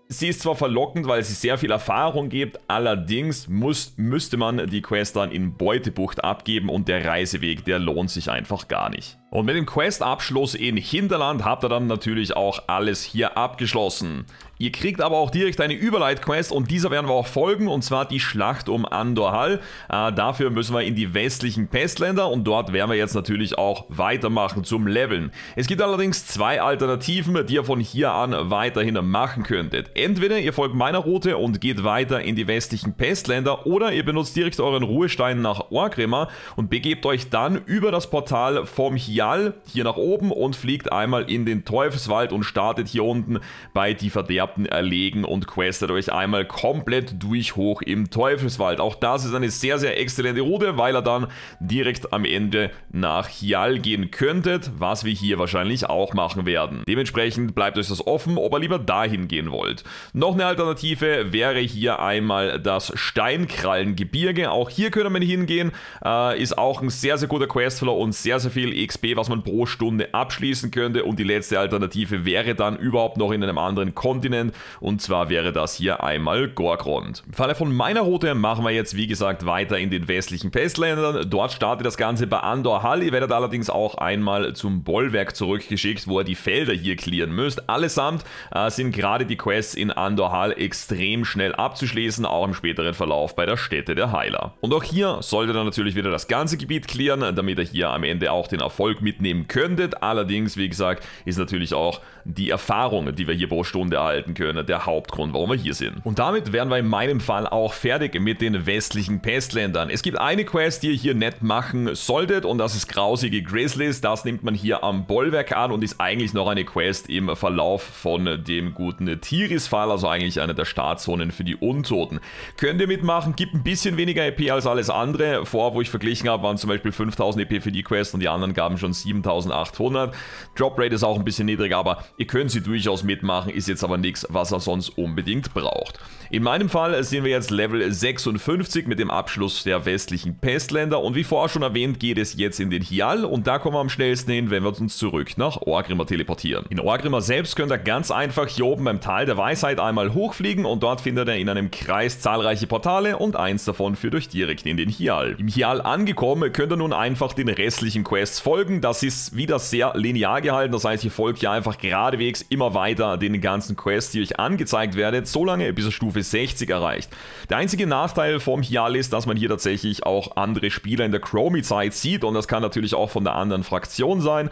Sie ist zwar verlockend, weil sie sehr viel Erfahrung gibt, allerdings muss, müsste man die Quest dann in Beutebucht abgeben und der Reiseweg, der lohnt sich einfach gar nicht. Und mit dem Questabschluss in Hinterland habt ihr dann natürlich auch alles hier abgeschlossen. Ihr kriegt aber auch direkt eine Überleit-Quest und dieser werden wir auch folgen und zwar die Schlacht um Andor Hall. Äh, dafür müssen wir in die westlichen Pestländer und dort werden wir jetzt natürlich auch weitermachen zum Leveln. Es gibt allerdings zwei Alternativen, die ihr von hier an weiterhin machen könntet. Entweder ihr folgt meiner Route und geht weiter in die westlichen Pestländer oder ihr benutzt direkt euren Ruhestein nach Orgrimmer und begebt euch dann über das Portal vom Hial hier nach oben und fliegt einmal in den Teufelswald und startet hier unten bei die Verderbung Vererbten erlegen und questet euch einmal komplett durch hoch im Teufelswald. Auch das ist eine sehr, sehr exzellente Route, weil ihr dann direkt am Ende nach Hial gehen könntet, was wir hier wahrscheinlich auch machen werden. Dementsprechend bleibt euch das offen, ob ihr lieber dahin gehen wollt. Noch eine Alternative wäre hier einmal das Steinkrallengebirge. Auch hier könnte man hingehen, äh, ist auch ein sehr, sehr guter Questflow und sehr, sehr viel XP, was man pro Stunde abschließen könnte. Und die letzte Alternative wäre dann überhaupt noch in einem anderen Kontinent beginnen. Und zwar wäre das hier einmal Gorgrond. Im Falle von meiner Route machen wir jetzt wie gesagt weiter in den westlichen Pestländern. Dort startet das Ganze bei Andor Hall. Ihr werdet allerdings auch einmal zum Bollwerk zurückgeschickt, wo ihr die Felder hier klären müsst. Allesamt äh, sind gerade die Quests in Andor Hall extrem schnell abzuschließen, auch im späteren Verlauf bei der Stätte der Heiler. Und auch hier solltet ihr natürlich wieder das ganze Gebiet klären, damit ihr hier am Ende auch den Erfolg mitnehmen könntet. Allerdings, wie gesagt, ist natürlich auch die Erfahrung, die wir hier pro Stunde erhalten, arbeiten können, der Hauptgrund, warum wir hier sind. Und damit wären wir in meinem Fall auch fertig mit den westlichen Pestländern. Es gibt eine Quest, die ihr hier nicht machen solltet und das ist grausige Grizzlies. Das nimmt man hier am Bollwerk an und ist eigentlich noch eine Quest im Verlauf von dem guten tiris also eigentlich eine der Startzonen für die Untoten. Könnt ihr mitmachen, gibt ein bisschen weniger EP als alles andere. Vor, wo ich verglichen habe, waren zum Beispiel 5000 EP für die Quest und die anderen gaben schon 7800. Drop Rate ist auch ein bisschen niedriger, aber ihr könnt sie durchaus mitmachen, ist jetzt aber nichts nichts, was er sonst unbedingt braucht. In meinem Fall sehen wir jetzt Level 56 mit dem Abschluss der westlichen Pestländer und wie vorher schon erwähnt geht es jetzt in den Hial und da kommen wir am schnellsten hin, wenn wir uns zurück nach Orgrimmer teleportieren. In Orgrimmer selbst könnt ihr ganz einfach hier oben beim Tal der Weisheit einmal hochfliegen und dort findet ihr in einem Kreis zahlreiche Portale und eins davon führt euch direkt in den Hial. Im Hial angekommen könnt ihr nun einfach den restlichen Quests folgen, das ist wieder sehr linear gehalten, das heißt ihr folgt ja einfach geradewegs immer weiter den ganzen Quests Progress, die euch angezeigt werdet, solange ihr bis zur Stufe 60 erreicht. Der einzige Nachteil vom Hial ist, dass man hier tatsächlich auch andere Spieler in der Chromie-Zeit sieht und das kann natürlich auch von der anderen Fraktion sein.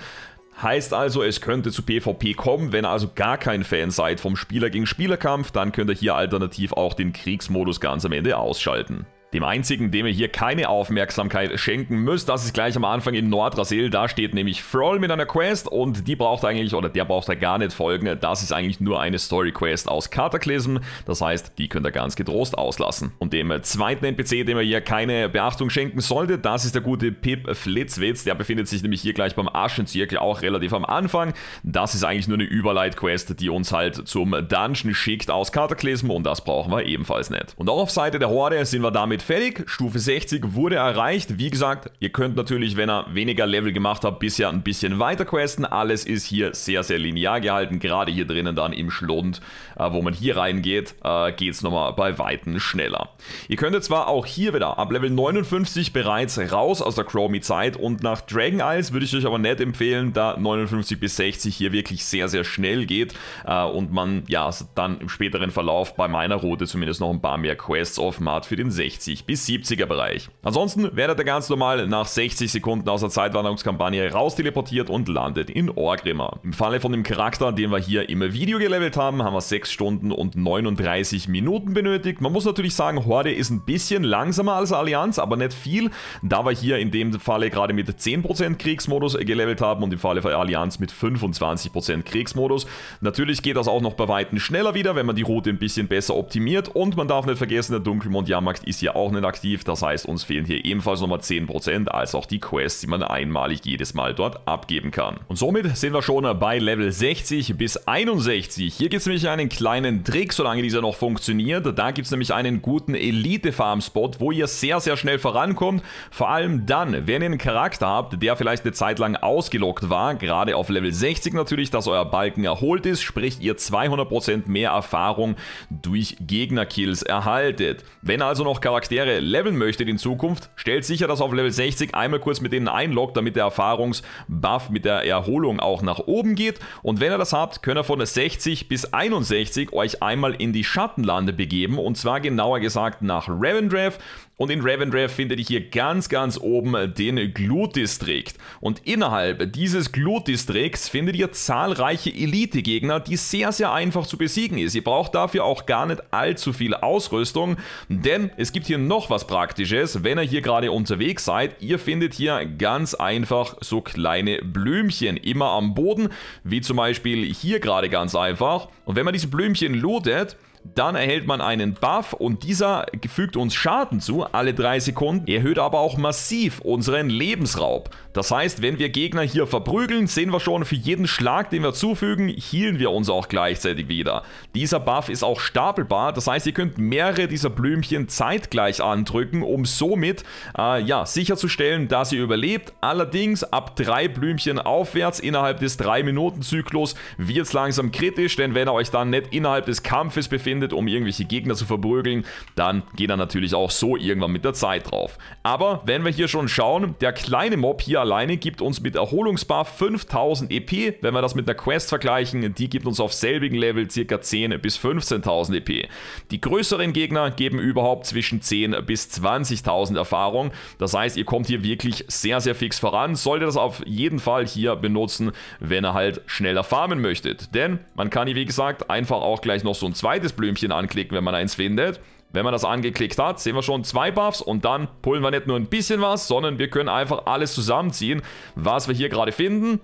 Heißt also, es könnte zu PvP kommen, wenn ihr also gar kein Fan seid vom Spieler gegen Spielerkampf, dann könnt ihr hier alternativ auch den Kriegsmodus ganz am Ende ausschalten. Dem einzigen, dem ihr hier keine Aufmerksamkeit schenken müsst, das ist gleich am Anfang in Nordrasil. Da steht nämlich Froll mit einer Quest und die braucht eigentlich, oder der braucht da gar nicht folgen. Das ist eigentlich nur eine Story-Quest aus Cataclysm. Das heißt, die könnt ihr ganz getrost auslassen. Und dem zweiten NPC, dem ihr hier keine Beachtung schenken solltet, das ist der gute Pip Flitzwitz. Der befindet sich nämlich hier gleich beim Aschenzirkel auch relativ am Anfang. Das ist eigentlich nur eine Überleit-Quest, die uns halt zum Dungeon schickt aus Cataclysm und das brauchen wir ebenfalls nicht. Und auch auf Seite der Horde sind wir damit damit fertig. Stufe 60 wurde erreicht. Wie gesagt, ihr könnt natürlich, wenn ihr weniger Level gemacht habt, bisher ein bisschen weiter questen. Alles ist hier sehr, sehr linear gehalten. Gerade hier drinnen dann im Schlund, äh, wo man hier reingeht, äh, geht es nochmal bei Weitem schneller. Ihr könnt jetzt zwar auch hier wieder ab Level 59 bereits raus aus der Chromie-Zeit und nach Dragon Eyes würde ich euch aber nicht empfehlen, da 59 bis 60 hier wirklich sehr, sehr schnell geht äh, und man ja dann im späteren Verlauf bei meiner Route zumindest noch ein paar mehr Quests offen hat für den 60 60 bis 70er Bereich. Ansonsten werdet ihr ganz normal nach 60 Sekunden aus der Zeitwanderungskampagne rausteleportiert und landet in Orgrimmer. Im Falle von dem Charakter, den wir hier im Video gelevelt haben, haben wir 6 Stunden und 39 Minuten benötigt. Man muss natürlich sagen, Horde ist ein bisschen langsamer als Allianz, aber nicht viel, da wir hier in dem Falle gerade mit 10% Kriegsmodus äh, gelevelt haben und im Falle von Allianz mit 25% Kriegsmodus. Natürlich geht das auch noch bei Weitem schneller wieder, wenn man die Route ein bisschen besser optimiert und man darf nicht vergessen, der Dunkelmond-Jahrmarkt ist hier auch auch nicht aktiv. Das heißt, uns fehlen hier ebenfalls nochmal 10%, als auch die Quests, die man einmalig jedes Mal dort abgeben kann. Und somit sind wir schon bei Level 60 bis 61. Hier gibt es nämlich einen kleinen Trick, solange dieser noch funktioniert. Da gibt es nämlich einen guten Elite-Farm-Spot, wo ihr sehr, sehr schnell vorankommt. Vor allem dann, wenn ihr einen Charakter habt, der vielleicht eine Zeit lang ausgelockt war, gerade auf Level 60 natürlich, dass euer Balken erholt ist, sprich ihr 200% mehr Erfahrung durch Gegnerkills erhaltet. Wenn also noch Charakter Charaktere leveln möchtet in Zukunft, stellt sicher, dass auf Level 60 einmal kurz mit denen einloggt, damit der Erfahrungsbuff mit der Erholung auch nach oben geht. Und wenn ihr das habt, könnt ihr von 60 bis 61 euch einmal in die Schattenlande begeben und zwar genauer gesagt nach Ravendraff. Und in Ravendraft findet ihr hier ganz, ganz oben den Glut-Distrikt. Und innerhalb dieses Glut-Distrikts findet ihr zahlreiche Elite-Gegner, die sehr, sehr einfach zu besiegen ist. Ihr braucht dafür auch gar nicht allzu viel Ausrüstung, denn es gibt hier noch was Praktisches, wenn ihr hier gerade unterwegs seid. Ihr findet hier ganz einfach so kleine Blümchen immer am Boden, wie zum Beispiel hier gerade ganz einfach. Und wenn man diese Blümchen lootet, dann erhält man einen Buff und dieser fügt uns Schaden zu, alle drei Sekunden, erhöht aber auch massiv unseren Lebensraub. Das heißt, wenn wir Gegner hier verprügeln, sehen wir schon, für jeden Schlag, den wir zufügen, healen wir uns auch gleichzeitig wieder. Dieser Buff ist auch stapelbar, das heißt, ihr könnt mehrere dieser Blümchen zeitgleich andrücken, um somit äh, ja, sicherzustellen, dass ihr überlebt. Allerdings ab drei Blümchen aufwärts innerhalb des 3-Minuten-Zyklus wird es langsam kritisch, denn wenn er euch dann nicht innerhalb des Kampfes befindet, findet, um irgendwelche Gegner zu verprügeln, dann geht er natürlich auch so irgendwann mit der Zeit drauf. Aber wenn wir hier schon schauen, der kleine Mob hier alleine gibt uns mit Erholungsbar 5000 EP. Wenn wir das mit einer Quest vergleichen, die gibt uns auf selbigen Level ca. 10.000 bis 15.000 EP. Die größeren Gegner geben überhaupt zwischen 10.000 bis 20.000 Erfahrung. Das heißt, ihr kommt hier wirklich sehr, sehr fix voran. Solltet das auf jeden Fall hier benutzen, wenn ihr halt schneller farmen möchtet. Denn man kann hier, wie gesagt, einfach auch gleich noch so ein zweites Blümchen anklicken, wenn man eins findet. Wenn man das angeklickt hat, sehen wir schon zwei Buffs und dann pullen wir nicht nur ein bisschen was, sondern wir können einfach alles zusammenziehen, was wir hier gerade finden.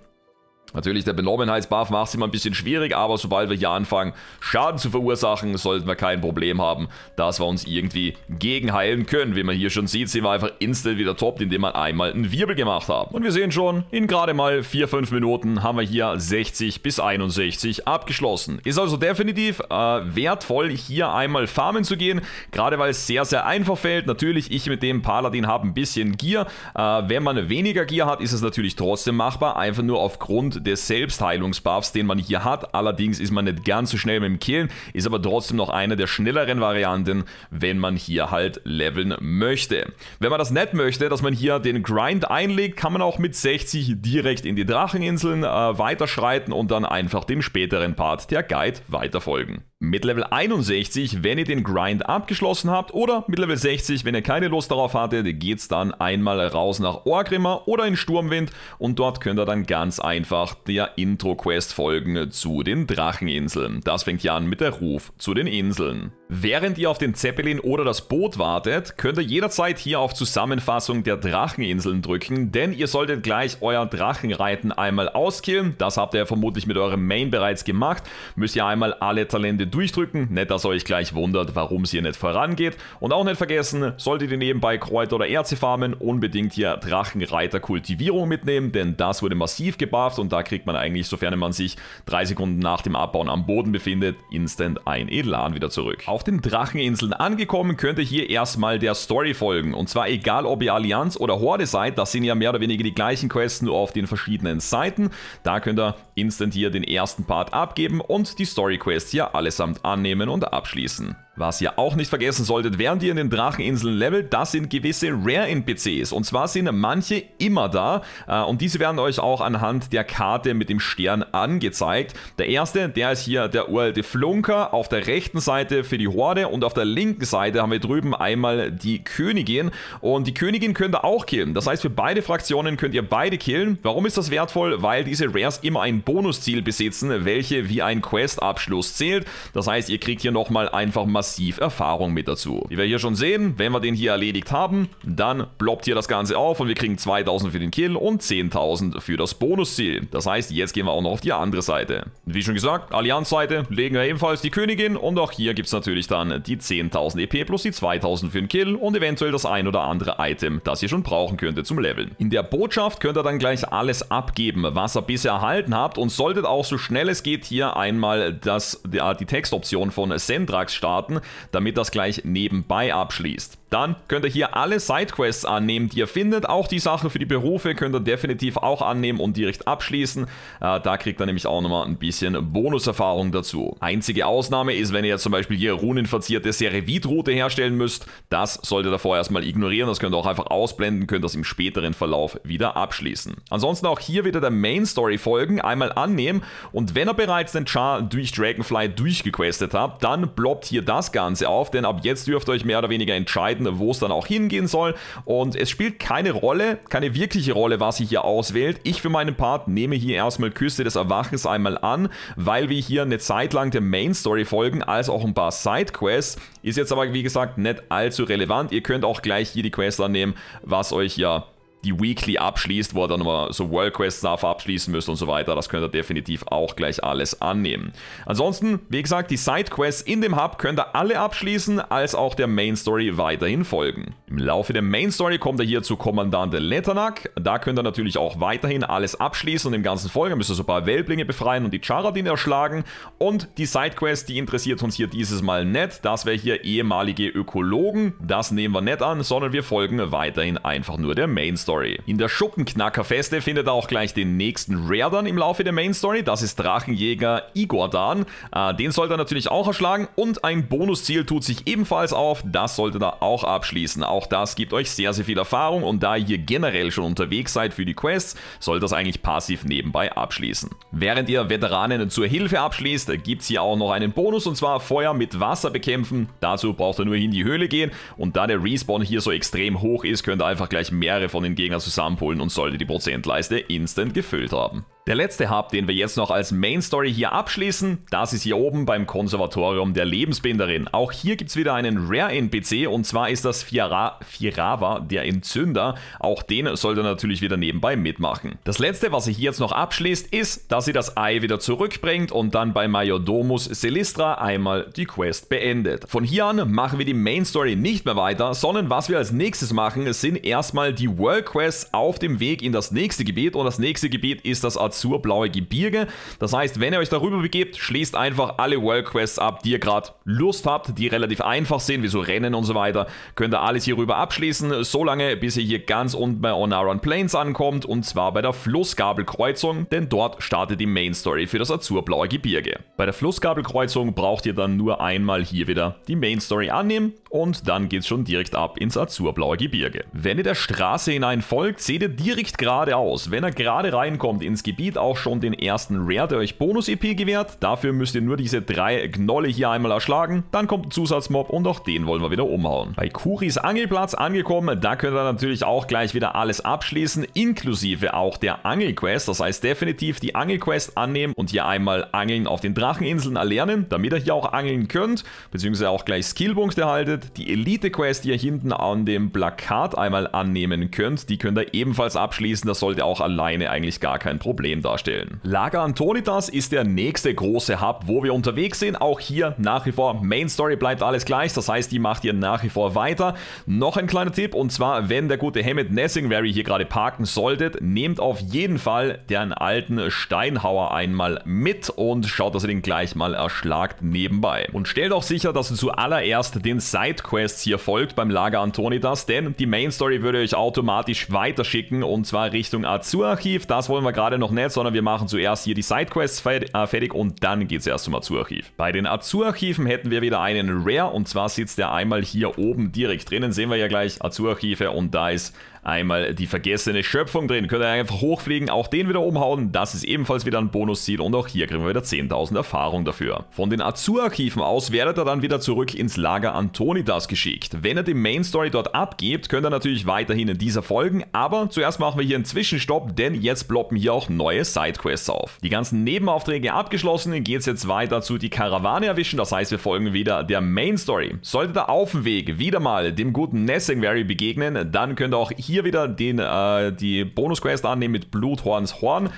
Natürlich, der Benommenheitsbuff macht es immer ein bisschen schwierig, aber sobald wir hier anfangen, Schaden zu verursachen, sollten wir kein Problem haben, dass wir uns irgendwie gegenheilen können. Wie man hier schon sieht, sind wir einfach instant wieder toppt, indem wir einmal einen Wirbel gemacht haben. Und wir sehen schon, in gerade mal 4-5 Minuten haben wir hier 60 bis 61 abgeschlossen. Ist also definitiv äh, wertvoll, hier einmal farmen zu gehen, gerade weil es sehr, sehr einfach fällt. Natürlich, ich mit dem Paladin habe ein bisschen Gier. Äh, wenn man weniger Gier hat, ist es natürlich trotzdem machbar, einfach nur aufgrund des Selbstheilungsbuffs, den man hier hat. Allerdings ist man nicht ganz so schnell mit dem Killen, ist aber trotzdem noch eine der schnelleren Varianten, wenn man hier halt leveln möchte. Wenn man das nicht möchte, dass man hier den Grind einlegt, kann man auch mit 60 direkt in die Dracheninseln äh, weiterschreiten und dann einfach dem späteren Part der Guide weiterfolgen. Mit Level 61, wenn ihr den Grind abgeschlossen habt oder mit Level 60, wenn ihr keine Lust darauf hattet, geht's dann einmal raus nach Orgrimmer oder in Sturmwind und dort könnt ihr dann ganz einfach der Intro-Quest folgen zu den Dracheninseln. Das fängt ja an mit der Ruf zu den Inseln. Während ihr auf den Zeppelin oder das Boot wartet, könnt ihr jederzeit hier auf Zusammenfassung der Dracheninseln drücken, denn ihr solltet gleich euer Drachenreiten einmal auskillen. Das habt ihr vermutlich mit eurem Main bereits gemacht. Müsst ihr einmal alle Talente durchdrücken, nicht dass ihr euch gleich wundert, warum es hier nicht vorangeht. Und auch nicht vergessen, solltet ihr nebenbei Kräuter oder Erze farmen, unbedingt hier Drachenreiterkultivierung mitnehmen, denn das wurde massiv gebufft und da kriegt man eigentlich, sofern man sich drei Sekunden nach dem Abbauen am Boden befindet, instant ein Edelan wieder zurück auf den Dracheninseln angekommen, könnt ihr hier erstmal der Story folgen. Und zwar egal, ob ihr Allianz oder Horde seid, das sind ja mehr oder weniger die gleichen Quests, nur auf den verschiedenen Seiten. Da könnt ihr instant hier den ersten Part abgeben und die Story-Quests hier allesamt annehmen und abschließen. Was ihr auch nicht vergessen solltet, während ihr in den Dracheninseln levelt, das sind gewisse Rare-NPCs. Und zwar sind manche immer da äh, und diese werden euch auch anhand der Karte mit dem Stern angezeigt. Der erste, der ist hier der uralte Flunker, auf der rechten Seite für die Horde und auf der linken Seite haben wir drüben einmal die Königin. Und die Königin könnt ihr auch killen. Das heißt, für beide Fraktionen könnt ihr beide killen. Warum ist das wertvoll? Weil diese Rares immer ein Bonusziel besitzen, welche wie ein Questabschluss zählt. Das heißt, ihr kriegt hier nochmal einfach massiv massiv Erfahrung mit dazu. Wie wir hier schon sehen, wenn wir den hier erledigt haben, dann ploppt hier das Ganze auf und wir kriegen 2000 für den Kill und 10.000 für das Bonusziel. Das heißt, jetzt gehen wir auch noch auf die andere Seite. Wie schon gesagt, Allianz-Seite legen wir ebenfalls die Königin und auch hier gibt es natürlich dann die 10.000 EP plus die 2.000 für den Kill und eventuell das ein oder andere Item, das ihr schon brauchen könntet zum Leveln. In der Botschaft könnt ihr dann gleich alles abgeben, was ihr bisher erhalten habt und solltet auch so schnell es geht hier einmal das, die Textoption von Sendrax starten, damit das gleich nebenbei abschließt. Dann könnt ihr hier alle Sidequests annehmen, die ihr findet. Auch die Sache für die Berufe könnt ihr definitiv auch annehmen und direkt abschließen. Äh, da kriegt ihr nämlich auch nochmal ein bisschen Bonuserfahrung dazu. Einzige Ausnahme ist, wenn ihr jetzt zum Beispiel hier runenverzierte Serevit-Route herstellen müsst. Das solltet ihr davor erstmal ignorieren. Das könnt ihr auch einfach ausblenden, könnt das im späteren Verlauf wieder abschließen. Ansonsten auch hier wieder der Main Story folgen, einmal annehmen. Und wenn ihr bereits den Char durch Dragonfly durchgequestet habt, dann bloppt hier das das Ganze auf, denn ab jetzt dürft ihr euch mehr oder weniger entscheiden, wo es dann auch hingehen soll. Und es spielt keine Rolle, keine wirkliche Rolle, was ihr hier auswählt. Ich für meinen Part nehme hier erstmal Küste des Erwachens einmal an, weil wir hier eine Zeit lang der Main Story folgen, als auch ein paar Sidequests. Ist jetzt aber, wie gesagt, nicht allzu relevant. Ihr könnt auch gleich hier die Quest annehmen, was euch ja die Weekly abschließt, wo er dann nochmal so World Quest Stuff abschließen müsst und so weiter. Das könnt ihr definitiv auch gleich alles annehmen. Ansonsten, wie gesagt, die Side Quests in dem Hub könnt ihr alle abschließen, als auch der Main Story weiterhin folgen. Im Laufe der Main Story kommt er hier zu Kommandant Letternack. Da könnt ihr natürlich auch weiterhin alles abschließen und im ganzen folgen. müsst ihr so ein paar Welblinge befreien und die Charadin erschlagen. Und die Side Quest, die interessiert uns hier dieses Mal nicht. Das wäre hier ehemalige Ökologen. Das nehmen wir nicht an, sondern wir folgen weiterhin einfach nur der Main Story. Story. In der Schuppenknackerfeste findet er auch gleich den nächsten Rare dann im Laufe der Main Story. Das ist Drachenjäger Igor Dan. Äh, den sollte er natürlich auch erschlagen und ein Bonusziel tut sich ebenfalls auf. Das solltet ihr auch abschließen. Auch das gibt euch sehr, sehr viel Erfahrung und da ihr generell schon unterwegs seid für die Quests, sollt ihr das eigentlich passiv nebenbei abschließen. Während ihr Veteranen zur Hilfe abschließt, gibt es hier auch noch einen Bonus und zwar Feuer mit Wasser bekämpfen. Dazu braucht ihr nur in die Höhle gehen und da der Respawn hier so extrem hoch ist, könnt ihr einfach gleich mehrere von den Gegner zusammenpullen und sollte die Prozentleiste instant gefüllt haben. Der letzte Hub, den wir jetzt noch als Main Story hier abschließen, das ist hier oben beim Konservatorium der Lebensbinderin. Auch hier gibt es wieder einen Rare NPC und zwar ist das Fiara Firava, der Entzünder. Auch den sollte natürlich wieder nebenbei mitmachen. Das letzte, was ihr hier jetzt noch abschließt, ist, dass sie das Ei wieder zurückbringt und dann bei Majordomus Silistra einmal die Quest beendet. Von hier an machen wir die Main Story nicht mehr weiter, sondern was wir als nächstes machen, sind erstmal die World Quests auf dem Weg in das nächste Gebiet und das nächste Gebiet ist das Azur azurblaue Gebirge. Das heißt, wenn ihr euch darüber begebt, schließt einfach alle World Quests ab, die ihr gerade Lust habt, die relativ einfach sind, wie so Rennen und so weiter. Könnt ihr alles hierüber abschließen, solange bis ihr hier ganz unten bei Onaran Plains ankommt und zwar bei der Flussgabelkreuzung, denn dort startet die Main Story für das azurblaue Gebirge. Bei der Flussgabelkreuzung braucht ihr dann nur einmal hier wieder die Main Story annehmen und dann geht's schon direkt ab ins azurblaue Gebirge. Wenn ihr der Straße hinein folgt, seht ihr direkt geradeaus. Wenn ihr gerade reinkommt ins Gebirge, seht auch schon den ersten Rare, der euch Bonus-EP gewährt. Dafür müsst ihr nur diese drei Gnolle hier einmal erschlagen. Dann kommt ein Zusatzmob und auch den wollen wir wieder umhauen. Bei Kuris Angelplatz angekommen, da könnt ihr natürlich auch gleich wieder alles abschließen, inklusive auch der Angelquest. Das heißt definitiv die Angelquest annehmen und hier einmal Angeln auf den Dracheninseln erlernen, damit ihr hier auch angeln könnt, beziehungsweise auch gleich Skillpunkte erhaltet. Die Elite-Quest, die ihr hinten an dem Plakat einmal annehmen könnt, die könnt ihr ebenfalls abschließen. Das sollte auch alleine eigentlich gar kein Problem Problem darstellen. Lager Antonitas ist der nächste große Hub, wo wir unterwegs sind. Auch hier nach wie vor Main Story bleibt alles gleich, das heißt, die macht ihr nach wie vor weiter. Noch ein kleiner Tipp und zwar, wenn der gute Hammett Nessingberry hier gerade parken solltet, nehmt auf jeden Fall den alten Steinhauer einmal mit und schaut, dass ihr den gleich mal erschlagt nebenbei. Und stellt auch sicher, dass ihr zuallererst den Sidequests hier folgt beim Lager Antonitas, denn die Main Story würde euch automatisch weiterschicken und zwar Richtung Azur-Archiv. Das wollen wir gerade noch nicht, sondern wir machen zuerst hier die Sidequests äh, fertig und dann geht es erst einmal zu Archiv. Bei den Azur-Archiven hätten wir wieder einen Rare und zwar sitzt der einmal hier oben direkt drinnen, sehen wir ja gleich Azur-Archive und da ist einmal die vergessene Schöpfung drin. Könnt ihr einfach hochfliegen, auch den wieder umhauen. Das ist ebenfalls wieder ein Bonusziel und auch hier kriegen wir wieder 10.000 Erfahrung dafür. Von den Azur-Archiven aus werdet ihr dann wieder zurück ins Lager Antonidas geschickt. Wenn ihr die Main Story dort abgebt, könnt ihr natürlich weiterhin in dieser folgen, aber zuerst machen wir hier einen Zwischenstopp, denn jetzt ploppen hier auch neue Sidequests auf. Die ganzen Nebenaufträge abgeschlossen, geht es jetzt weiter zu die Karawane erwischen, das heißt wir folgen wieder der Main Story. Solltet ihr auf dem Weg wieder mal dem guten Nessingberry begegnen, dann könnt ihr auch hier hier wieder den, äh, die Bonus-Quest annehmen mit Bluthorns Horn.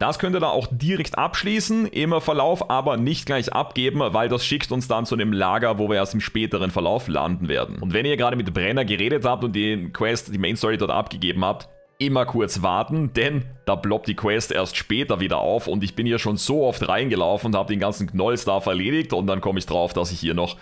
Das könnt ihr dann auch direkt abschließen im Verlauf, aber nicht gleich abgeben, weil das schickt uns dann zu einem Lager, wo wir erst im späteren Verlauf landen werden. Und wenn ihr gerade mit Brenner geredet habt und die Quest, die Main Story dort abgegeben habt, immer kurz warten, denn da ploppt die Quest erst später wieder auf und ich bin hier schon so oft reingelaufen und habe den ganzen Knollstuff erledigt und dann komme ich drauf, dass ich hier noch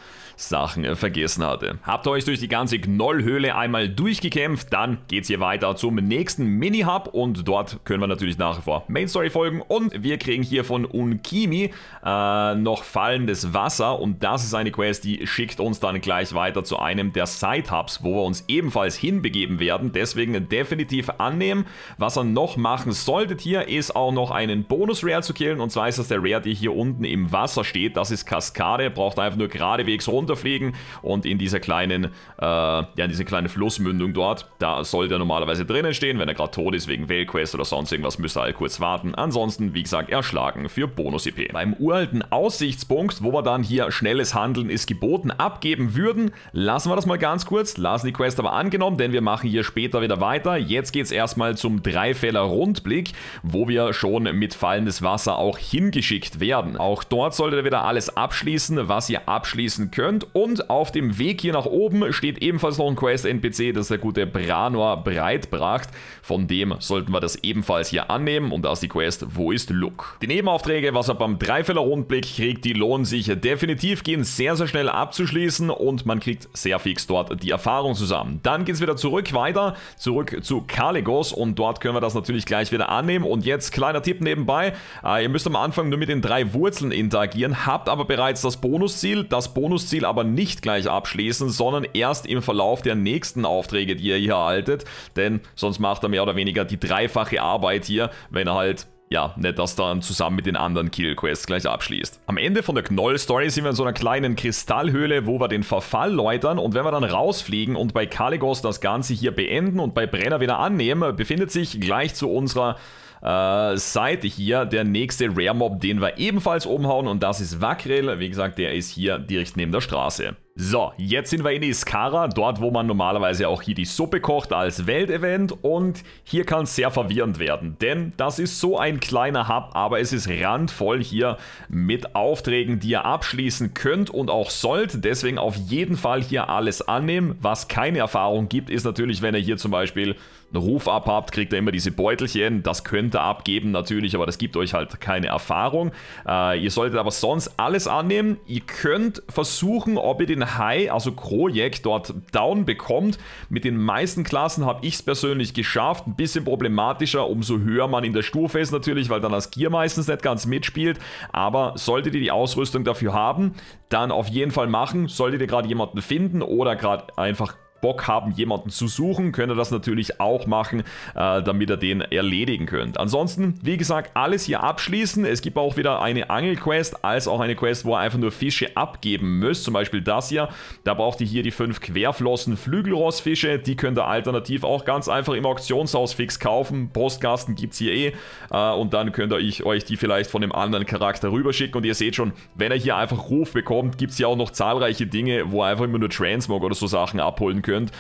Sachen äh, vergessen hatte. Habt ihr euch durch die ganze Gnollhöhle einmal durchgekämpft, dann geht's hier weiter zum nächsten Mini-Hub und dort können wir natürlich nach wie vor Main Story folgen und wir kriegen hier von Unkimi äh, noch fallendes Wasser und das ist eine Quest, die schickt uns dann gleich weiter zu einem der Side-Hubs, wo wir uns ebenfalls hinbegeben werden, deswegen definitiv annehmen. Was ihr noch machen solltet hier ist auch noch einen Bonus-Rare zu killen und zwar ist das der Rare, der hier unten im Wasser steht, das ist Kaskade, braucht einfach nur geradewegs runter runterfliegen und in dieser kleinen, äh, ja, in diese kleine Flussmündung dort, da soll der normalerweise drinnen stehen. Wenn er gerade tot ist wegen Veilquest oder sonst irgendwas, müsst ihr halt kurz warten. Ansonsten, wie gesagt, erschlagen für Bonus-IP. Beim uralten Aussichtspunkt, wo wir dann hier schnelles Handeln ist geboten abgeben würden, lassen wir das mal ganz kurz, lassen die Quest aber angenommen, denn wir machen hier später wieder weiter. Jetzt geht es erstmal zum Dreifäller Rundblick, wo wir schon mit fallendes Wasser auch hingeschickt werden. Auch dort solltet ihr wieder alles abschließen, was ihr abschließen könnt könnt. Und auf dem Weg hier nach oben steht ebenfalls noch ein Quest-NPC, das der gute Branor Breitbracht. Von dem sollten wir das ebenfalls hier annehmen. Und da ist die Quest, wo ist Luke? Die Nebenaufträge, was er beim dreifeller rundblick kriegt, die lohnen sich definitiv, gehen sehr, sehr schnell abzuschließen und man kriegt sehr fix dort die Erfahrung zusammen. Dann geht es wieder zurück, weiter, zurück zu Kaligos und dort können wir das natürlich gleich wieder annehmen. Und jetzt kleiner Tipp nebenbei, äh, ihr müsst am Anfang nur mit den drei Wurzeln interagieren, habt aber bereits das Bonusziel. Das Bonusziel Ziel aber nicht gleich abschließen, sondern erst im Verlauf der nächsten Aufträge, die ihr hier erhaltet. Denn sonst macht er mehr oder weniger die dreifache Arbeit hier, wenn er halt ja, nicht, dass dann zusammen mit den anderen Kill-Quests gleich abschließt. Am Ende von der Knoll-Story sind wir in so einer kleinen Kristallhöhle, wo wir den Verfall läutern und wenn wir dann rausfliegen und bei Kaligos das Ganze hier beenden und bei Brenner wieder annehmen, befindet sich gleich zu unserer äh, Seite hier. Der nächste Rare Mob, den wir ebenfalls oben hauen und das ist Wakrel. Wie gesagt, der ist hier direkt neben der Straße. So, jetzt sind wir in Iskara, dort wo man normalerweise auch hier die Suppe kocht als Weltevent und hier kann es sehr verwirrend werden, denn das ist so ein kleiner Hub, aber es ist randvoll hier mit Aufträgen, die ihr abschließen könnt und auch sollt, deswegen auf jeden Fall hier alles annehmen. Was keine Erfahrung gibt, ist natürlich, wenn ihr hier zum Beispiel einen Ruf abhabt, kriegt ihr immer diese Beutelchen. Das könnt ihr abgeben natürlich, aber das gibt euch halt keine Erfahrung. Äh, ihr solltet aber sonst alles annehmen. Ihr könnt versuchen, ob ihr den High, also Krojek, dort down bekommt. Mit den meisten Klassen habe ich es persönlich geschafft. Ein bisschen problematischer, umso höher man in der Stufe ist natürlich, weil dann das Gear meistens nicht ganz mitspielt. Aber solltet ihr die Ausrüstung dafür haben, dann auf jeden Fall machen. Solltet ihr gerade jemanden finden oder gerade einfach Bock haben, jemanden zu suchen, könnt ihr das natürlich auch machen, äh, damit ihr den erledigen könnt. Ansonsten, wie gesagt, alles hier abschließen. Es gibt auch wieder eine Angelquest, als auch eine Quest, wo ihr einfach nur Fische abgeben müsst. Zum Beispiel das hier. Da braucht ihr hier die fünf Querflossen Flügelrossfische. Die könnt ihr alternativ auch ganz einfach im Auktionshaus fix kaufen. Postkasten gibt es hier eh. Äh, und dann könnt ihr euch die vielleicht von dem anderen Charakter rüberschicken. Und ihr seht schon, wenn ihr hier einfach Ruf bekommt, gibt es hier auch noch zahlreiche Dinge, wo ihr einfach immer nur Transmog oder so Sachen abholen könnt könnt,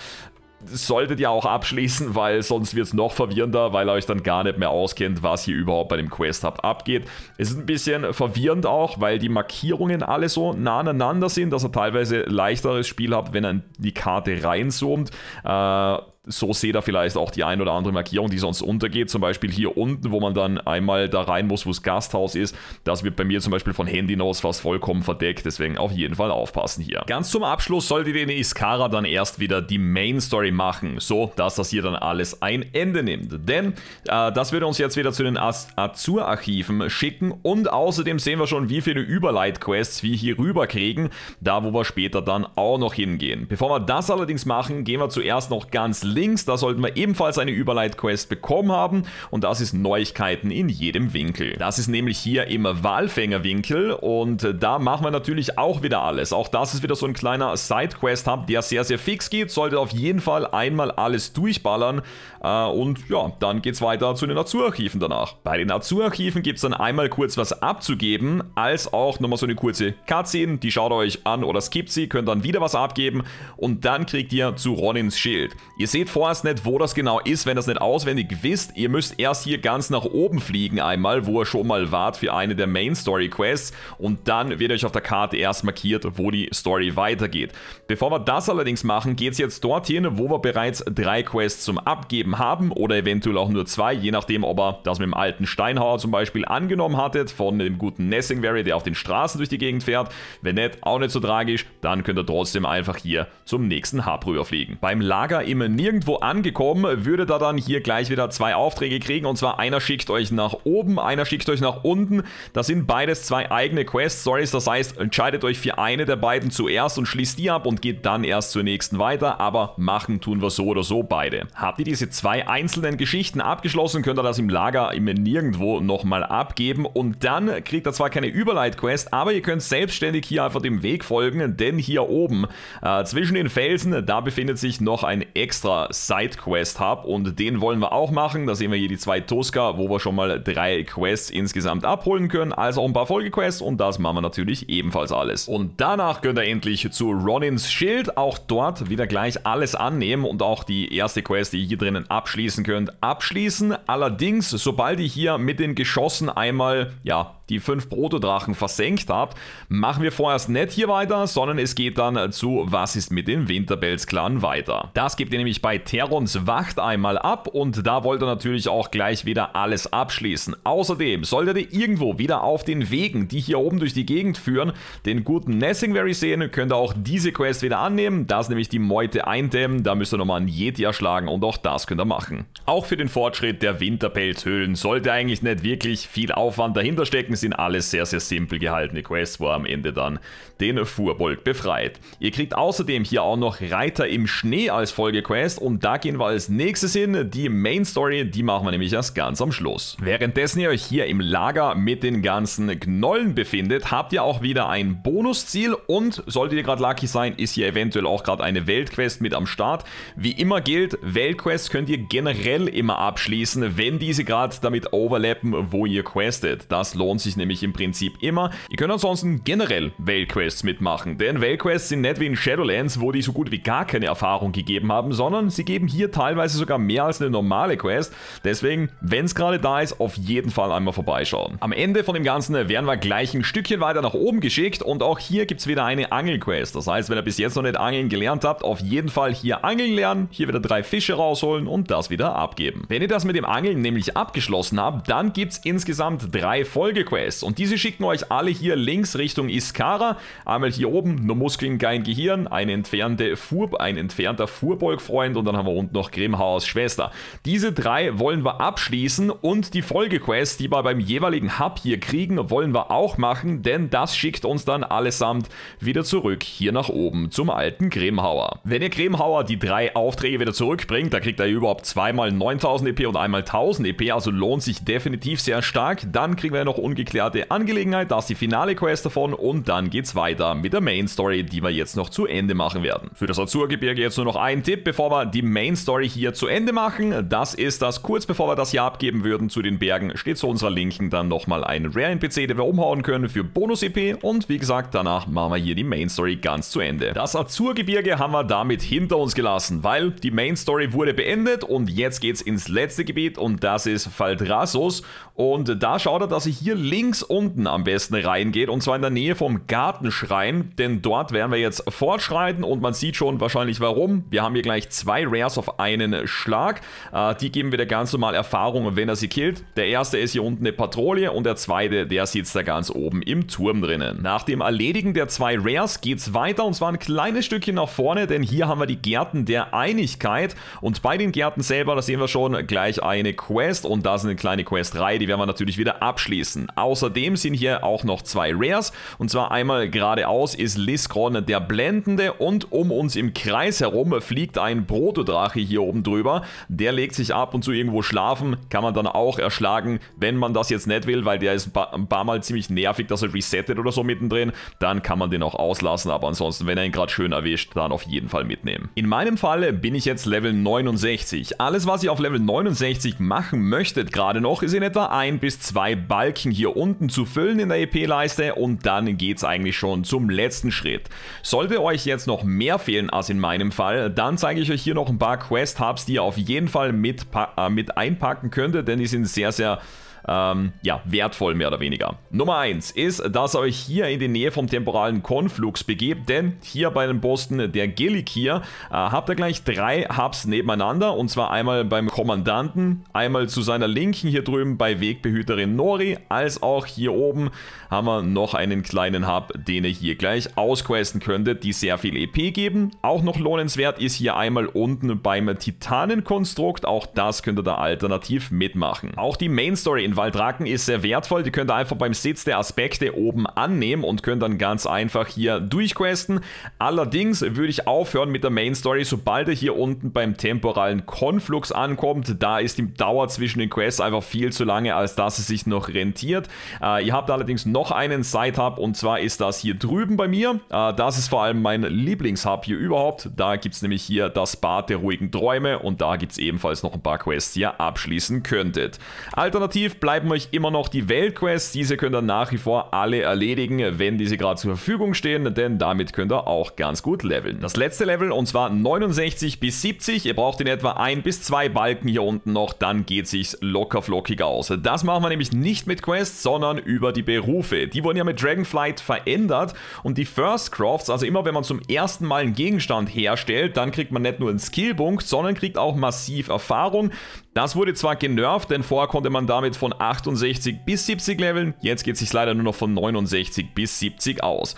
solltet ihr auch abschließen, weil sonst wird es noch verwirrender, weil ihr euch dann gar nicht mehr auskennt, was hier überhaupt bei dem Quest Hub abgeht. Es ist ein bisschen verwirrend auch, weil die Markierungen alle so nah aneinander sind, dass ihr teilweise leichteres Spiel habt, wenn ihr in die Karte reinzoomt. Äh, so seht ihr vielleicht auch die ein oder andere Markierung, die sonst untergeht. Zum Beispiel hier unten, wo man dann einmal da rein muss, wo das Gasthaus ist. Das wird bei mir zum Beispiel von Handy aus fast vollkommen verdeckt. Deswegen auf jeden Fall aufpassen hier. Ganz zum Abschluss solltet ihr in Iskara dann erst wieder die Main Story machen. So, dass das hier dann alles ein Ende nimmt. Denn äh, das würde uns jetzt wieder zu den Azur-Archiven schicken. Und außerdem sehen wir schon, wie viele Überleit-Quests wir hier rüber kriegen. Da, wo wir später dann auch noch hingehen. Bevor wir das allerdings machen, gehen wir zuerst noch ganz links, da sollten wir ebenfalls eine Überleit-Quest bekommen haben und das ist Neuigkeiten in jedem Winkel. Das ist nämlich hier im Walfängerwinkel und äh, da machen wir natürlich auch wieder alles. Auch das ist wieder so ein kleiner Side-Quest-Hub, der sehr, sehr fix geht, sollte auf jeden Fall einmal alles durchballern äh, und ja, dann geht es weiter zu den Azur-Archiven danach. Bei den Azur-Archiven es dann einmal kurz was abzugeben, als auch nochmal so eine kurze Cutscene, die schaut euch an oder skippt sie, könnt dann wieder was abgeben und dann kriegt ihr zu Ronins Schild. Ihr seht steht vorerst nicht, wo das genau ist, wenn ihr das nicht auswendig wisst. Ihr müsst erst hier ganz nach oben fliegen einmal, wo ihr schon mal wart für eine der Main Story Quests und dann wird euch auf der Karte erst markiert, wo die Story weitergeht. Bevor wir das allerdings machen, geht es jetzt dorthin, wo wir bereits drei Quests zum Abgeben haben oder eventuell auch nur zwei, je nachdem, ob ihr das mit dem alten Steinhauer zum Beispiel angenommen hattet, von dem guten Nessingberry, der auf den Straßen durch die Gegend fährt. Wenn nicht, auch nicht so tragisch, dann könnt ihr trotzdem einfach hier zum nächsten Hub rüberfliegen. Beim Lager immer nirgends irgendwo angekommen, würdet ihr dann hier gleich wieder zwei Aufträge kriegen. Und zwar einer schickt euch nach oben, einer schickt euch nach unten. Das sind beides zwei eigene Quest-Stories. Das heißt, entscheidet euch für eine der beiden zuerst und schließt die ab und geht dann erst zur nächsten weiter. Aber machen tun wir so oder so beide. Habt ihr diese zwei einzelnen Geschichten abgeschlossen, könnt ihr das im Lager immer Nirgendwo nochmal abgeben. Und dann kriegt ihr zwar keine Überleit-Quest, aber ihr könnt selbstständig hier einfach dem Weg folgen, denn hier oben äh, zwischen den Felsen, da befindet sich noch ein extra Sidequest habe und den wollen wir auch machen. Da sehen wir hier die zwei Tosca, wo wir schon mal drei Quests insgesamt abholen können, also auch ein paar Folgequests und das machen wir natürlich ebenfalls alles. Und danach könnt ihr endlich zu Ronins Schild, auch dort wieder gleich alles annehmen und auch die erste Quest, die ihr hier drinnen abschließen könnt, abschließen. Allerdings, sobald ihr hier mit den Geschossen einmal, ja, die fünf Protodrachen versenkt habt, machen wir vorerst nicht hier weiter, sondern es geht dann zu Was ist mit dem Winterbells-Clan weiter. Das gebt ihr nämlich bei Terons Wacht einmal ab und da wollt ihr natürlich auch gleich wieder alles abschließen. Außerdem solltet ihr irgendwo wieder auf den Wegen, die hier oben durch die Gegend führen, den guten Nessingberry sehen, könnt ihr auch diese Quest wieder annehmen. Da ist nämlich die Meute eindämmen, da müsst ihr nochmal ein Yeti erschlagen und auch das könnt ihr machen. Auch für den Fortschritt der Winterpelzhöhlen sollte eigentlich nicht wirklich viel Aufwand dahinter stecken, sind alles sehr, sehr simpel gehaltene Quests, wo er am Ende dann den Fuhrbolg befreit. Ihr kriegt außerdem hier auch noch Reiter im Schnee als Folgequest und da gehen wir als nächstes hin. Die Main Story, die machen wir nämlich erst ganz am Schluss. Währenddessen ihr euch hier im Lager mit den ganzen Knollen befindet, habt ihr auch wieder ein Bonusziel und solltet ihr gerade lucky sein, ist hier eventuell auch gerade eine Weltquest mit am Start. Wie immer gilt, Weltquests könnt ihr generell immer abschließen, wenn diese gerade damit overlappen, wo ihr questet. Das lohnt sich nämlich im Prinzip immer. Ihr könnt ansonsten generell Weltquests mitmachen, denn Weltquests sind nicht wie in Shadowlands, wo die so gut wie gar keine Erfahrung gegeben haben, sondern sie geben hier teilweise sogar mehr als eine normale Quest. Deswegen, wenn es gerade da ist, auf jeden Fall einmal vorbeischauen. Am Ende von dem Ganzen werden wir gleich ein Stückchen weiter nach oben geschickt und auch hier gibt es wieder eine Angelquest. Das heißt, wenn ihr bis jetzt noch nicht angeln gelernt habt, auf jeden Fall hier angeln lernen, hier wieder drei Fische rausholen und das wieder abgeben. Wenn ihr das mit dem Angeln nämlich abgeschlossen habt, dann gibt es insgesamt drei Folgequests Quests. Und diese schicken euch alle hier links Richtung Iskara. Einmal hier oben, nur Muskeln, kein Gehirn, ein, entfernte Fur, ein entfernter Furbolgfreund und dann haben wir unten noch Grimhaus Schwester. Diese drei wollen wir abschließen und die Folgequests, die wir beim jeweiligen Hub hier kriegen, wollen wir auch machen, denn das schickt uns dann allesamt wieder zurück hier nach oben zum alten Grimhauer. Wenn ihr Grimhauer die drei Aufträge wieder zurückbringt, da kriegt er überhaupt zweimal 9000 EP und einmal 1000 EP, also lohnt sich definitiv sehr stark. Dann kriegen wir noch ungefähr geklärte Angelegenheit, das ist die finale Quest davon und dann geht's weiter mit der Main Story, die wir jetzt noch zu Ende machen werden. Für das Azurgebirge jetzt nur noch ein Tipp, bevor wir die Main Story hier zu Ende machen. Das ist das, kurz bevor wir das hier abgeben würden zu den Bergen, steht zu unserer Linken dann nochmal ein Rare NPC, den wir umhauen können für Bonus-EP und wie gesagt, danach machen wir hier die Main Story ganz zu Ende. Das Azurgebirge haben wir damit hinter uns gelassen, weil die Main Story wurde beendet und jetzt geht's ins letzte Gebiet und das ist Faldrassos und da schaut er, dass er hier links links unten am besten reingeht und zwar in der Nähe vom Gartenschrein, denn dort werden wir jetzt fortschreiten und man sieht schon wahrscheinlich warum. Wir haben hier gleich zwei Rares auf einen Schlag. Äh, die geben wieder ganz normal Erfahrung, wenn er sie killt. Der erste ist hier unten eine Patrouille und der zweite, der sitzt da ganz oben im Turm drinnen. Nach dem Erledigen der zwei Rares geht es weiter und zwar ein kleines Stückchen nach vorne, denn hier haben wir die Gärten der Einigkeit und bei den Gärten selber, da sehen wir schon gleich eine Quest und da ist eine kleine Questreihe, die werden wir natürlich wieder abschließen. Außerdem sind hier auch noch zwei Rares und zwar einmal geradeaus ist Liskron der Blendende und um uns im Kreis herum fliegt ein Protodrache hier oben drüber. Der legt sich ab und zu irgendwo schlafen, kann man dann auch erschlagen, wenn man das jetzt nicht will, weil der ist ein paar Mal ziemlich nervig, dass er resettet oder so mittendrin, dann kann man den auch auslassen, aber ansonsten, wenn er ihn gerade schön erwischt, dann auf jeden Fall mitnehmen. In meinem Fall bin ich jetzt Level 69. Alles, was ihr auf Level 69 machen möchtet gerade noch, ist in etwa ein bis zwei Balken hier unten zu füllen in der EP-Leiste und dann geht's eigentlich schon zum letzten Schritt. Sollte euch jetzt noch mehr fehlen als in meinem Fall, dann zeige ich euch hier noch ein paar Quest-Hubs, die ihr auf jeden Fall mit, äh, mit einpacken könntet, denn die sind sehr, sehr ähm, ja, wertvoll mehr oder weniger. Nummer 1 ist, dass ihr euch hier in die Nähe vom temporalen Konflux begebt, denn hier bei den Posten der Gillig hier äh, habt ihr gleich drei Hubs nebeneinander und zwar einmal beim Kommandanten, einmal zu seiner Linken hier drüben bei Wegbehüterin Nori, als auch hier oben haben wir noch einen kleinen Hub, den ihr hier gleich ausquesten könntet, die sehr viel EP geben. Auch noch lohnenswert ist hier einmal unten beim Titanenkonstrukt, auch das könnt ihr da alternativ mitmachen. Auch die Main Story in den Waldraken ist sehr wertvoll. Die könnt ihr einfach beim Sitz der Aspekte oben annehmen und könnt dann ganz einfach hier durchquesten. Allerdings würde ich aufhören mit der Main Story, sobald ihr hier unten beim temporalen Konflux ankommt. Da ist die Dauer zwischen den Quests einfach viel zu lange, als dass es sich noch rentiert. Äh, ihr habt allerdings noch einen Side-Hub und zwar ist das hier drüben bei mir. Äh, das ist vor allem mein Lieblingshub hier überhaupt. Da gibt es nämlich hier das Bad der ruhigen Träume und da gibt es ebenfalls noch ein paar Quests, die ihr abschließen könntet. Alternativ bleiben euch immer noch die Weltquests. Diese könnt ihr nach wie vor alle erledigen, wenn diese gerade zur Verfügung stehen, denn damit könnt ihr auch ganz gut leveln. Das letzte Level und zwar 69 bis 70. Ihr braucht in etwa ein bis zwei Balken hier unten noch, dann geht sich's locker flockig aus. Das machen wir nämlich nicht mit Quests, sondern über die Berufe. Die wurden ja mit Dragonflight verändert und die First Crofts, also immer wenn man zum ersten Mal einen Gegenstand herstellt, dann kriegt man nicht nur einen Skillpunkt, sondern kriegt auch massiv Erfahrung. Das wurde zwar genervt, denn vorher konnte man damit von 68 bis 70 leveln, jetzt geht es sich leider nur noch von 69 bis 70 aus.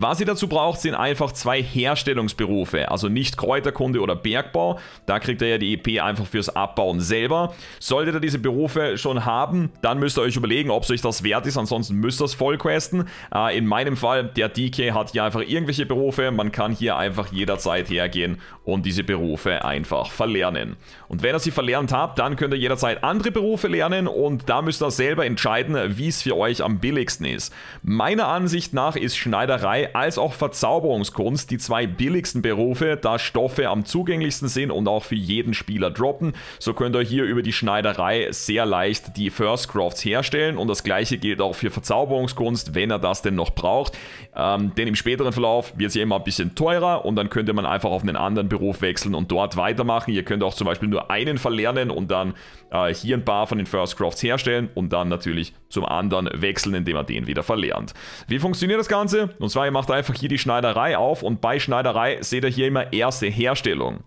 Was ihr dazu braucht, sind einfach zwei Herstellungsberufe, also nicht Kräuterkunde oder Bergbau. Da kriegt ihr ja die EP einfach fürs Abbauen selber. Solltet ihr diese Berufe schon haben, dann müsst ihr euch überlegen, ob es euch das wert ist, ansonsten müsst ihr es vollquesten. Äh, in meinem Fall, der DK hat hier einfach irgendwelche Berufe, man kann hier einfach jederzeit hergehen und diese Berufe einfach verlernen. Und wenn ihr sie verlernt habt, dann könnt ihr jederzeit andere Berufe lernen und da müsst ihr selber entscheiden, wie es für euch am billigsten ist. Meiner Ansicht nach ist Schneiderei als auch Verzauberungskunst die zwei billigsten Berufe, da Stoffe am zugänglichsten sind und auch für jeden Spieler droppen. So könnt ihr hier über die Schneiderei sehr leicht die First Crafts herstellen und das gleiche gilt auch für Verzauberungskunst, wenn er das denn noch braucht. Ähm, denn im späteren Verlauf wird es ja immer ein bisschen teurer und dann könnte man einfach auf einen anderen Beruf wechseln und dort weitermachen. Ihr könnt auch zum Beispiel nur einen verlernen und dann äh, hier ein paar von den First Crafts herstellen und dann natürlich zum anderen wechseln, indem er den wieder verlernt. Wie funktioniert das Ganze? Und zwar, ihr macht einfach hier die Schneiderei auf und bei Schneiderei seht ihr hier immer erste Herstellung.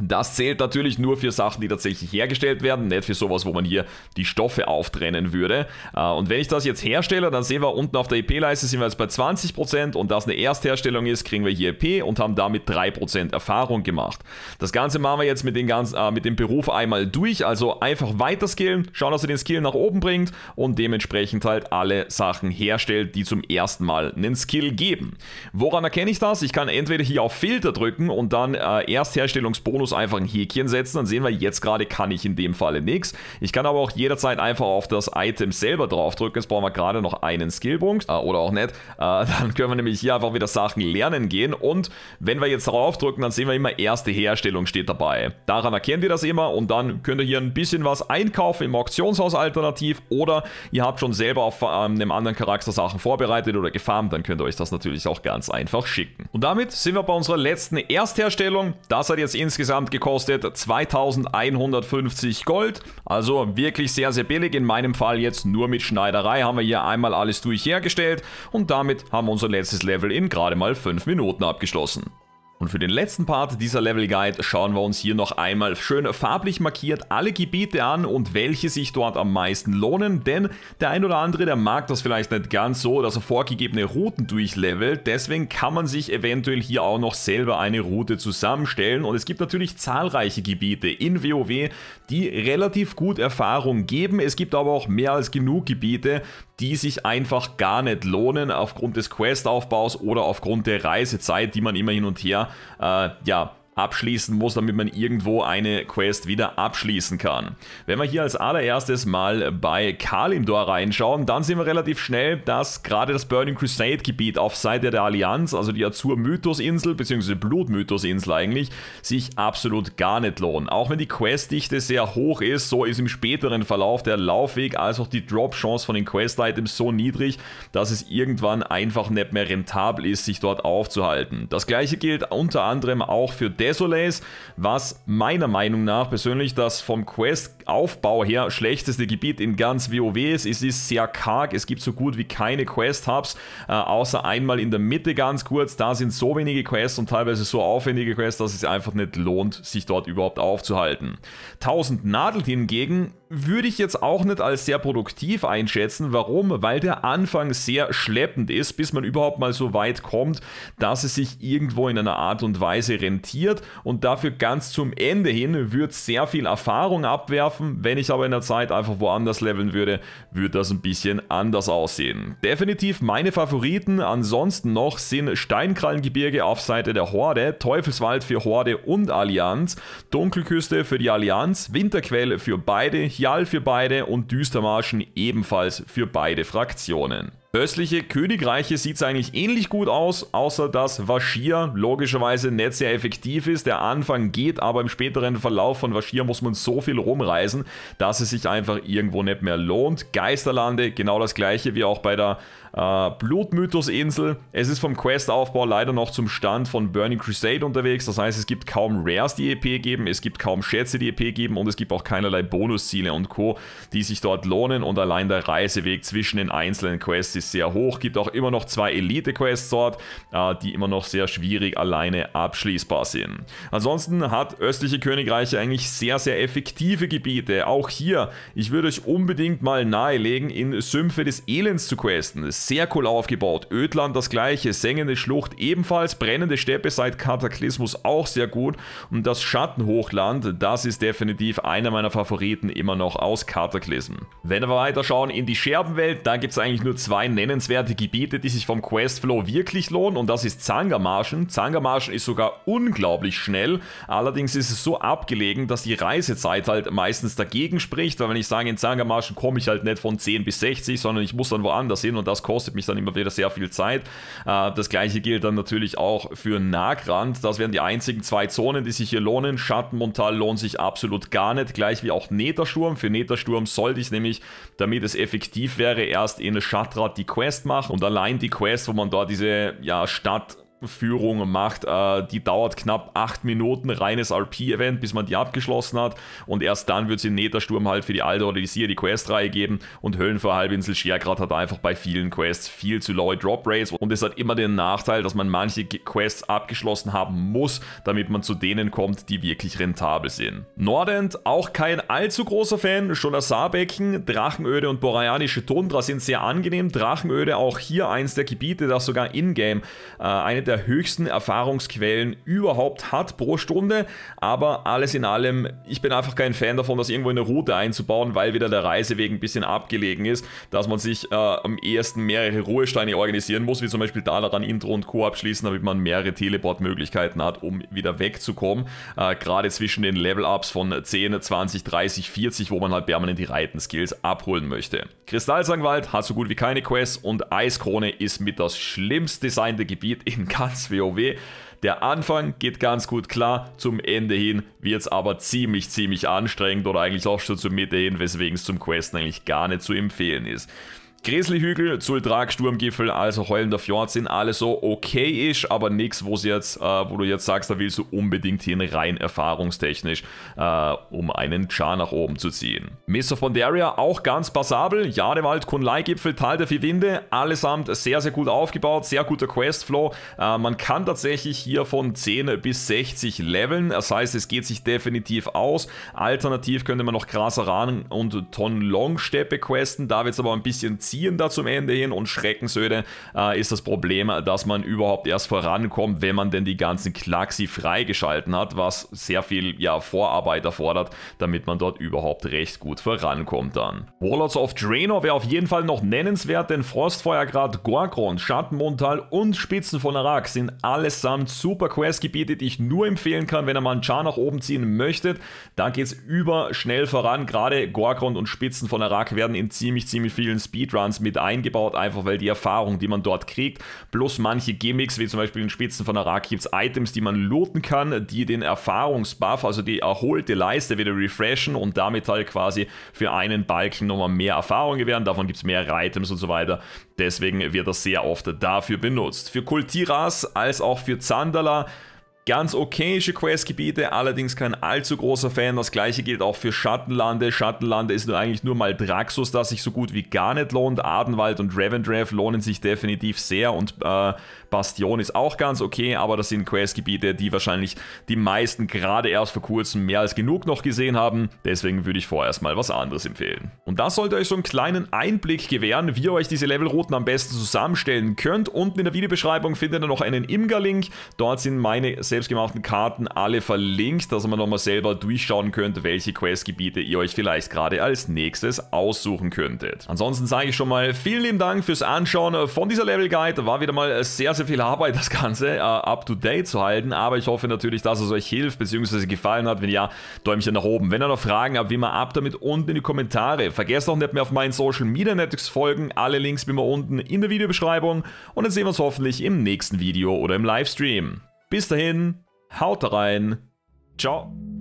Das zählt natürlich nur für Sachen, die tatsächlich hergestellt werden, nicht für sowas, wo man hier die Stoffe auftrennen würde. Äh, und wenn ich das jetzt herstelle, dann sehen wir unten auf der EP-Leiste sind wir jetzt bei 20% und da es eine Erstherstellung ist, kriegen wir hier EP und haben damit 3% Erfahrung gemacht. Das Ganze machen wir jetzt mit, den ganz, äh, mit dem Beruf einmal durch, also einfach weiter skillen, schauen, dass ihr den Skill nach oben bringt und dementsprechend halt alle Sachen herstellt, die zum ersten Mal einen Skill geben. Woran erkenne ich das? Ich kann entweder hier auf Filter drücken und dann äh, Erstherstellungsbonus muss einfach ein Häkchen setzen, dann sehen wir, jetzt gerade kann ich in dem Falle nichts. Ich kann aber auch jederzeit einfach auf das Item selber draufdrücken. Jetzt brauchen wir gerade noch einen Skillpunkt äh, oder auch nicht. Äh, dann können wir nämlich hier einfach wieder Sachen lernen gehen und wenn wir jetzt draufdrücken, dann sehen wir immer, erste Herstellung steht dabei. Daran erkennt ihr das immer und dann könnt ihr hier ein bisschen was einkaufen im Auktionshaus alternativ oder ihr habt schon selber auf ähm, einem anderen Charakter Sachen vorbereitet oder gefarmt, dann könnt ihr euch das natürlich auch ganz einfach schicken. Und damit sind wir bei unserer letzten Ersterstellung. Das hat jetzt insgesamt insgesamt gekostet 2150 Gold. Also wirklich sehr, sehr billig. In meinem Fall jetzt nur mit Schneiderei haben wir hier einmal alles durchhergestellt. und damit haben wir unser letztes Level in gerade mal 5 Minuten abgeschlossen. Und für den letzten Part dieser Level Guide schauen wir uns hier noch einmal schön farblich markiert alle Gebiete an und welche sich dort am meisten lohnen, denn der ein oder andere, der mag das vielleicht nicht ganz so, dass er vorgegebene Routen durchlevelt, deswegen kann man sich eventuell hier auch noch selber eine Route zusammenstellen und es gibt natürlich zahlreiche Gebiete in WoW, die relativ gut Erfahrung geben, es gibt aber auch mehr als genug Gebiete, die sich einfach gar nicht lohnen aufgrund des Questaufbaus oder aufgrund der Reisezeit, die man immer hin und her ja, äh, ja, abschließen muss, damit man irgendwo eine Quest wieder abschließen kann. Wenn wir hier als allererstes mal bei Kalimdor reinschauen, dann sehen wir relativ schnell, dass gerade das Burning Crusade Gebiet auf Seite der Allianz, also die Azur-Mythos-Insel, beziehungsweise Blut-Mythos-Insel eigentlich, sich absolut gar nicht lohnt. Auch wenn die Questdichte sehr hoch ist, so ist im späteren Verlauf der Laufweg als auch die Drop-Chance von den Quest-Items so niedrig, dass es irgendwann einfach nicht mehr rentabel ist, sich dort aufzuhalten. Das gleiche gilt unter anderem auch für Death Esolace, was meiner Meinung nach persönlich das vom Questaufbau her schlechteste Gebiet in ganz WoW ist. Es ist sehr karg, es gibt so gut wie keine Quest-Hubs, äh, außer einmal in der Mitte ganz kurz. Da sind so wenige Quests und teilweise so aufwendige Quests, dass es einfach nicht lohnt, sich dort überhaupt aufzuhalten. 1000 Nadel hingegen würde ich jetzt auch nicht als sehr produktiv einschätzen. Warum? Weil der Anfang sehr schleppend ist, bis man überhaupt mal so weit kommt, dass es sich irgendwo in einer Art und Weise rentiert. Und dafür ganz zum Ende hin wird sehr viel Erfahrung abwerfen. Wenn ich aber in der Zeit einfach woanders leveln würde, würde das ein bisschen anders aussehen. Definitiv meine Favoriten ansonsten noch sind Steinkrallengebirge auf Seite der Horde, Teufelswald für Horde und Allianz, Dunkelküste für die Allianz, Winterquelle für beide brachial für beide und Düstermarschen ebenfalls für beide Fraktionen. Östliche Königreiche sieht es eigentlich ähnlich gut aus, außer dass Vashir logischerweise nicht sehr effektiv ist. Der Anfang geht, aber im späteren Verlauf von Vashir muss man so viel rumreisen, dass es sich einfach irgendwo nicht mehr lohnt. Geisterlande, genau das gleiche wie auch bei der äh, Blutmythos-Insel. Es ist vom Quest-Aufbau leider noch zum Stand von Burning Crusade unterwegs. Das heißt, es gibt kaum Rares, die EP geben, es gibt kaum Schätze, die EP geben und es gibt auch keinerlei Bonusziele und Co., die sich dort lohnen. Und allein der Reiseweg zwischen den einzelnen Quests ist sehr hoch. Gibt auch immer noch zwei Elite-Quests dort, äh, die immer noch sehr schwierig alleine abschließbar sind. Ansonsten hat östliche Königreiche eigentlich sehr, sehr effektive Gebiete. Auch hier, ich würde euch unbedingt mal nahelegen, in Sümpfe des Elends zu questen sehr cool aufgebaut. Ödland das gleiche, sengende Schlucht ebenfalls, brennende Steppe seit Kataklysmus auch sehr gut. Und das Schattenhochland, das ist definitiv einer meiner Favoriten immer noch aus Kataklysm. Wenn wir weiter schauen in die Scherbenwelt, da gibt es eigentlich nur zwei nennenswerte Gebiete, die sich vom Questflow wirklich lohnen. Und das ist Zangamarschen. Zangamarschen ist sogar unglaublich schnell. Allerdings ist es so abgelegen, dass die Reisezeit halt meistens dagegen spricht. Weil wenn ich sage, in Zangamarschen komme ich halt nicht von 10 bis 60, sondern ich muss dann woanders hin und das kommt kostet mich dann immer wieder sehr viel Zeit. Äh, das gleiche gilt dann natürlich auch für Nagrand. Das wären die einzigen zwei Zonen, die sich hier lohnen. Schattenmontal lohnt sich absolut gar nicht, gleich wie auch Netersturm. Für Netersturm sollte ich nämlich, damit es effektiv wäre, erst in Schattrad die Quest machen und allein die Quest, wo man da diese ja, Stadt Führung macht. Äh, die dauert knapp 8 Minuten, reines RP-Event, bis man die abgeschlossen hat. Und erst dann wird es den Netersturm halt für die alte oder die Seer die Quest-Reihe geben. Und Höllenverhalbinsel Schiagrat hat einfach bei vielen Quests viel zu low Drop-Rates. Und es hat immer den Nachteil, dass man manche Quests abgeschlossen haben muss, damit man zu denen kommt, die wirklich rentabel sind. Nordend, auch kein allzu großer Fan. Schon das Saarbecken, Drachenöde und Boreanische Tundra sind sehr angenehm. Drachenöde auch hier eins der Gebiete, das sogar in-game äh, eine der der höchsten Erfahrungsquellen überhaupt hat pro Stunde. Aber alles in allem, ich bin einfach kein Fan davon, das irgendwo in eine Route einzubauen, weil wieder der Reiseweg ein bisschen abgelegen ist, dass man sich äh, am ehesten mehrere Ruhesteine organisieren muss, wie zum Beispiel Dalaran Intro und Co. abschließen, damit man mehrere Teleportmöglichkeiten hat, um wieder wegzukommen. Äh, Gerade zwischen den Level-Ups von 10, 20, 30, 40, wo man halt permanent die Reiten-Skills abholen möchte. Kristallsangwald hat so gut wie keine Quests und Eiskrone ist mit das schlimmst designte Gebiet in ganz ganz WoW. Der Anfang geht ganz gut klar, zum Ende hin wird es aber ziemlich, ziemlich anstrengend oder eigentlich auch schon zur Mitte hin, weswegen es zum Questen eigentlich gar nicht zu empfehlen ist. Gräslihügel, hügel Zultrag, Sturmgipfel, also heulender Fjord sind alle so okay ist, aber nichts, wo äh, wo du jetzt sagst, da willst du unbedingt hin, rein erfahrungstechnisch, äh, um einen Char nach oben zu ziehen. Mesophoneria auch ganz passabel, Jadewald, kunlai gipfel Tal der vier Winde, allesamt sehr, sehr gut aufgebaut, sehr guter Questflow. Äh, man kann tatsächlich hier von 10 bis 60 leveln, das heißt, es geht sich definitiv aus. Alternativ könnte man noch Grasaran und Tonlong-Steppe questen, da wird es aber ein bisschen ziehen da zum Ende hin und Schreckensöde äh, ist das Problem, dass man überhaupt erst vorankommt, wenn man denn die ganzen Klaxi freigeschalten hat, was sehr viel ja, Vorarbeit erfordert, damit man dort überhaupt recht gut vorankommt dann. Warlords of Draenor wäre auf jeden Fall noch nennenswert, denn Frostfeuergrad, Gorgron, Schattenmontal und Spitzen von Arak sind allesamt super Questgebiete, die ich nur empfehlen kann, wenn ihr mal einen Char nach oben ziehen möchtet. Da geht es überschnell voran, gerade Gorgron und Spitzen von Arak werden in ziemlich, ziemlich vielen Speedruns Runs mit eingebaut, einfach weil die Erfahrung, die man dort kriegt, plus manche Gimmicks, wie zum Beispiel in Spitzen von Arak gibt es Items, die man looten kann, die den Erfahrungsbuff, also die erholte Leiste wieder refreshen und damit halt quasi für einen Balken nochmal mehr Erfahrung gewähren. Davon gibt es mehrere Items und so weiter. Deswegen wird das sehr oft dafür benutzt. Für Kultiras als auch für Zandala Ganz okayische Questgebiete, allerdings kein allzu großer Fan. Das gleiche gilt auch für Schattenlande. Schattenlande ist nun eigentlich nur mal Draxus, das sich so gut wie gar nicht lohnt. Adenwald und Revendreth lohnen sich definitiv sehr und äh, Bastion ist auch ganz okay, aber das sind Questgebiete, die wahrscheinlich die meisten gerade erst vor kurzem mehr als genug noch gesehen haben. Deswegen würde ich vorerst mal was anderes empfehlen. Und das sollte euch so einen kleinen Einblick gewähren, wie ihr euch diese Levelrouten am besten zusammenstellen könnt. Unten in der Videobeschreibung findet ihr noch einen Imga-Link. Dort sind meine sehr selbstgemachten Karten alle verlinkt, dass man nochmal selber durchschauen könnt, welche Questgebiete ihr euch vielleicht gerade als nächstes aussuchen könntet. Ansonsten sage ich schon mal vielen lieben Dank fürs Anschauen von dieser Level Guide. War wieder mal sehr, sehr viel Arbeit, das Ganze uh, up to date zu halten, aber ich hoffe natürlich, dass es euch hilft bzw. gefallen hat. Wenn ja, Däumchen nach oben. Wenn ihr noch Fragen habt, wie immer ab damit unten in die Kommentare. Vergesst auch nicht mehr auf meinen Social Media Networks folgen. Alle Links wie immer unten in der Videobeschreibung und dann sehen wir uns hoffentlich im nächsten Video oder im Livestream. Bis dahin, haut rein. Ciao.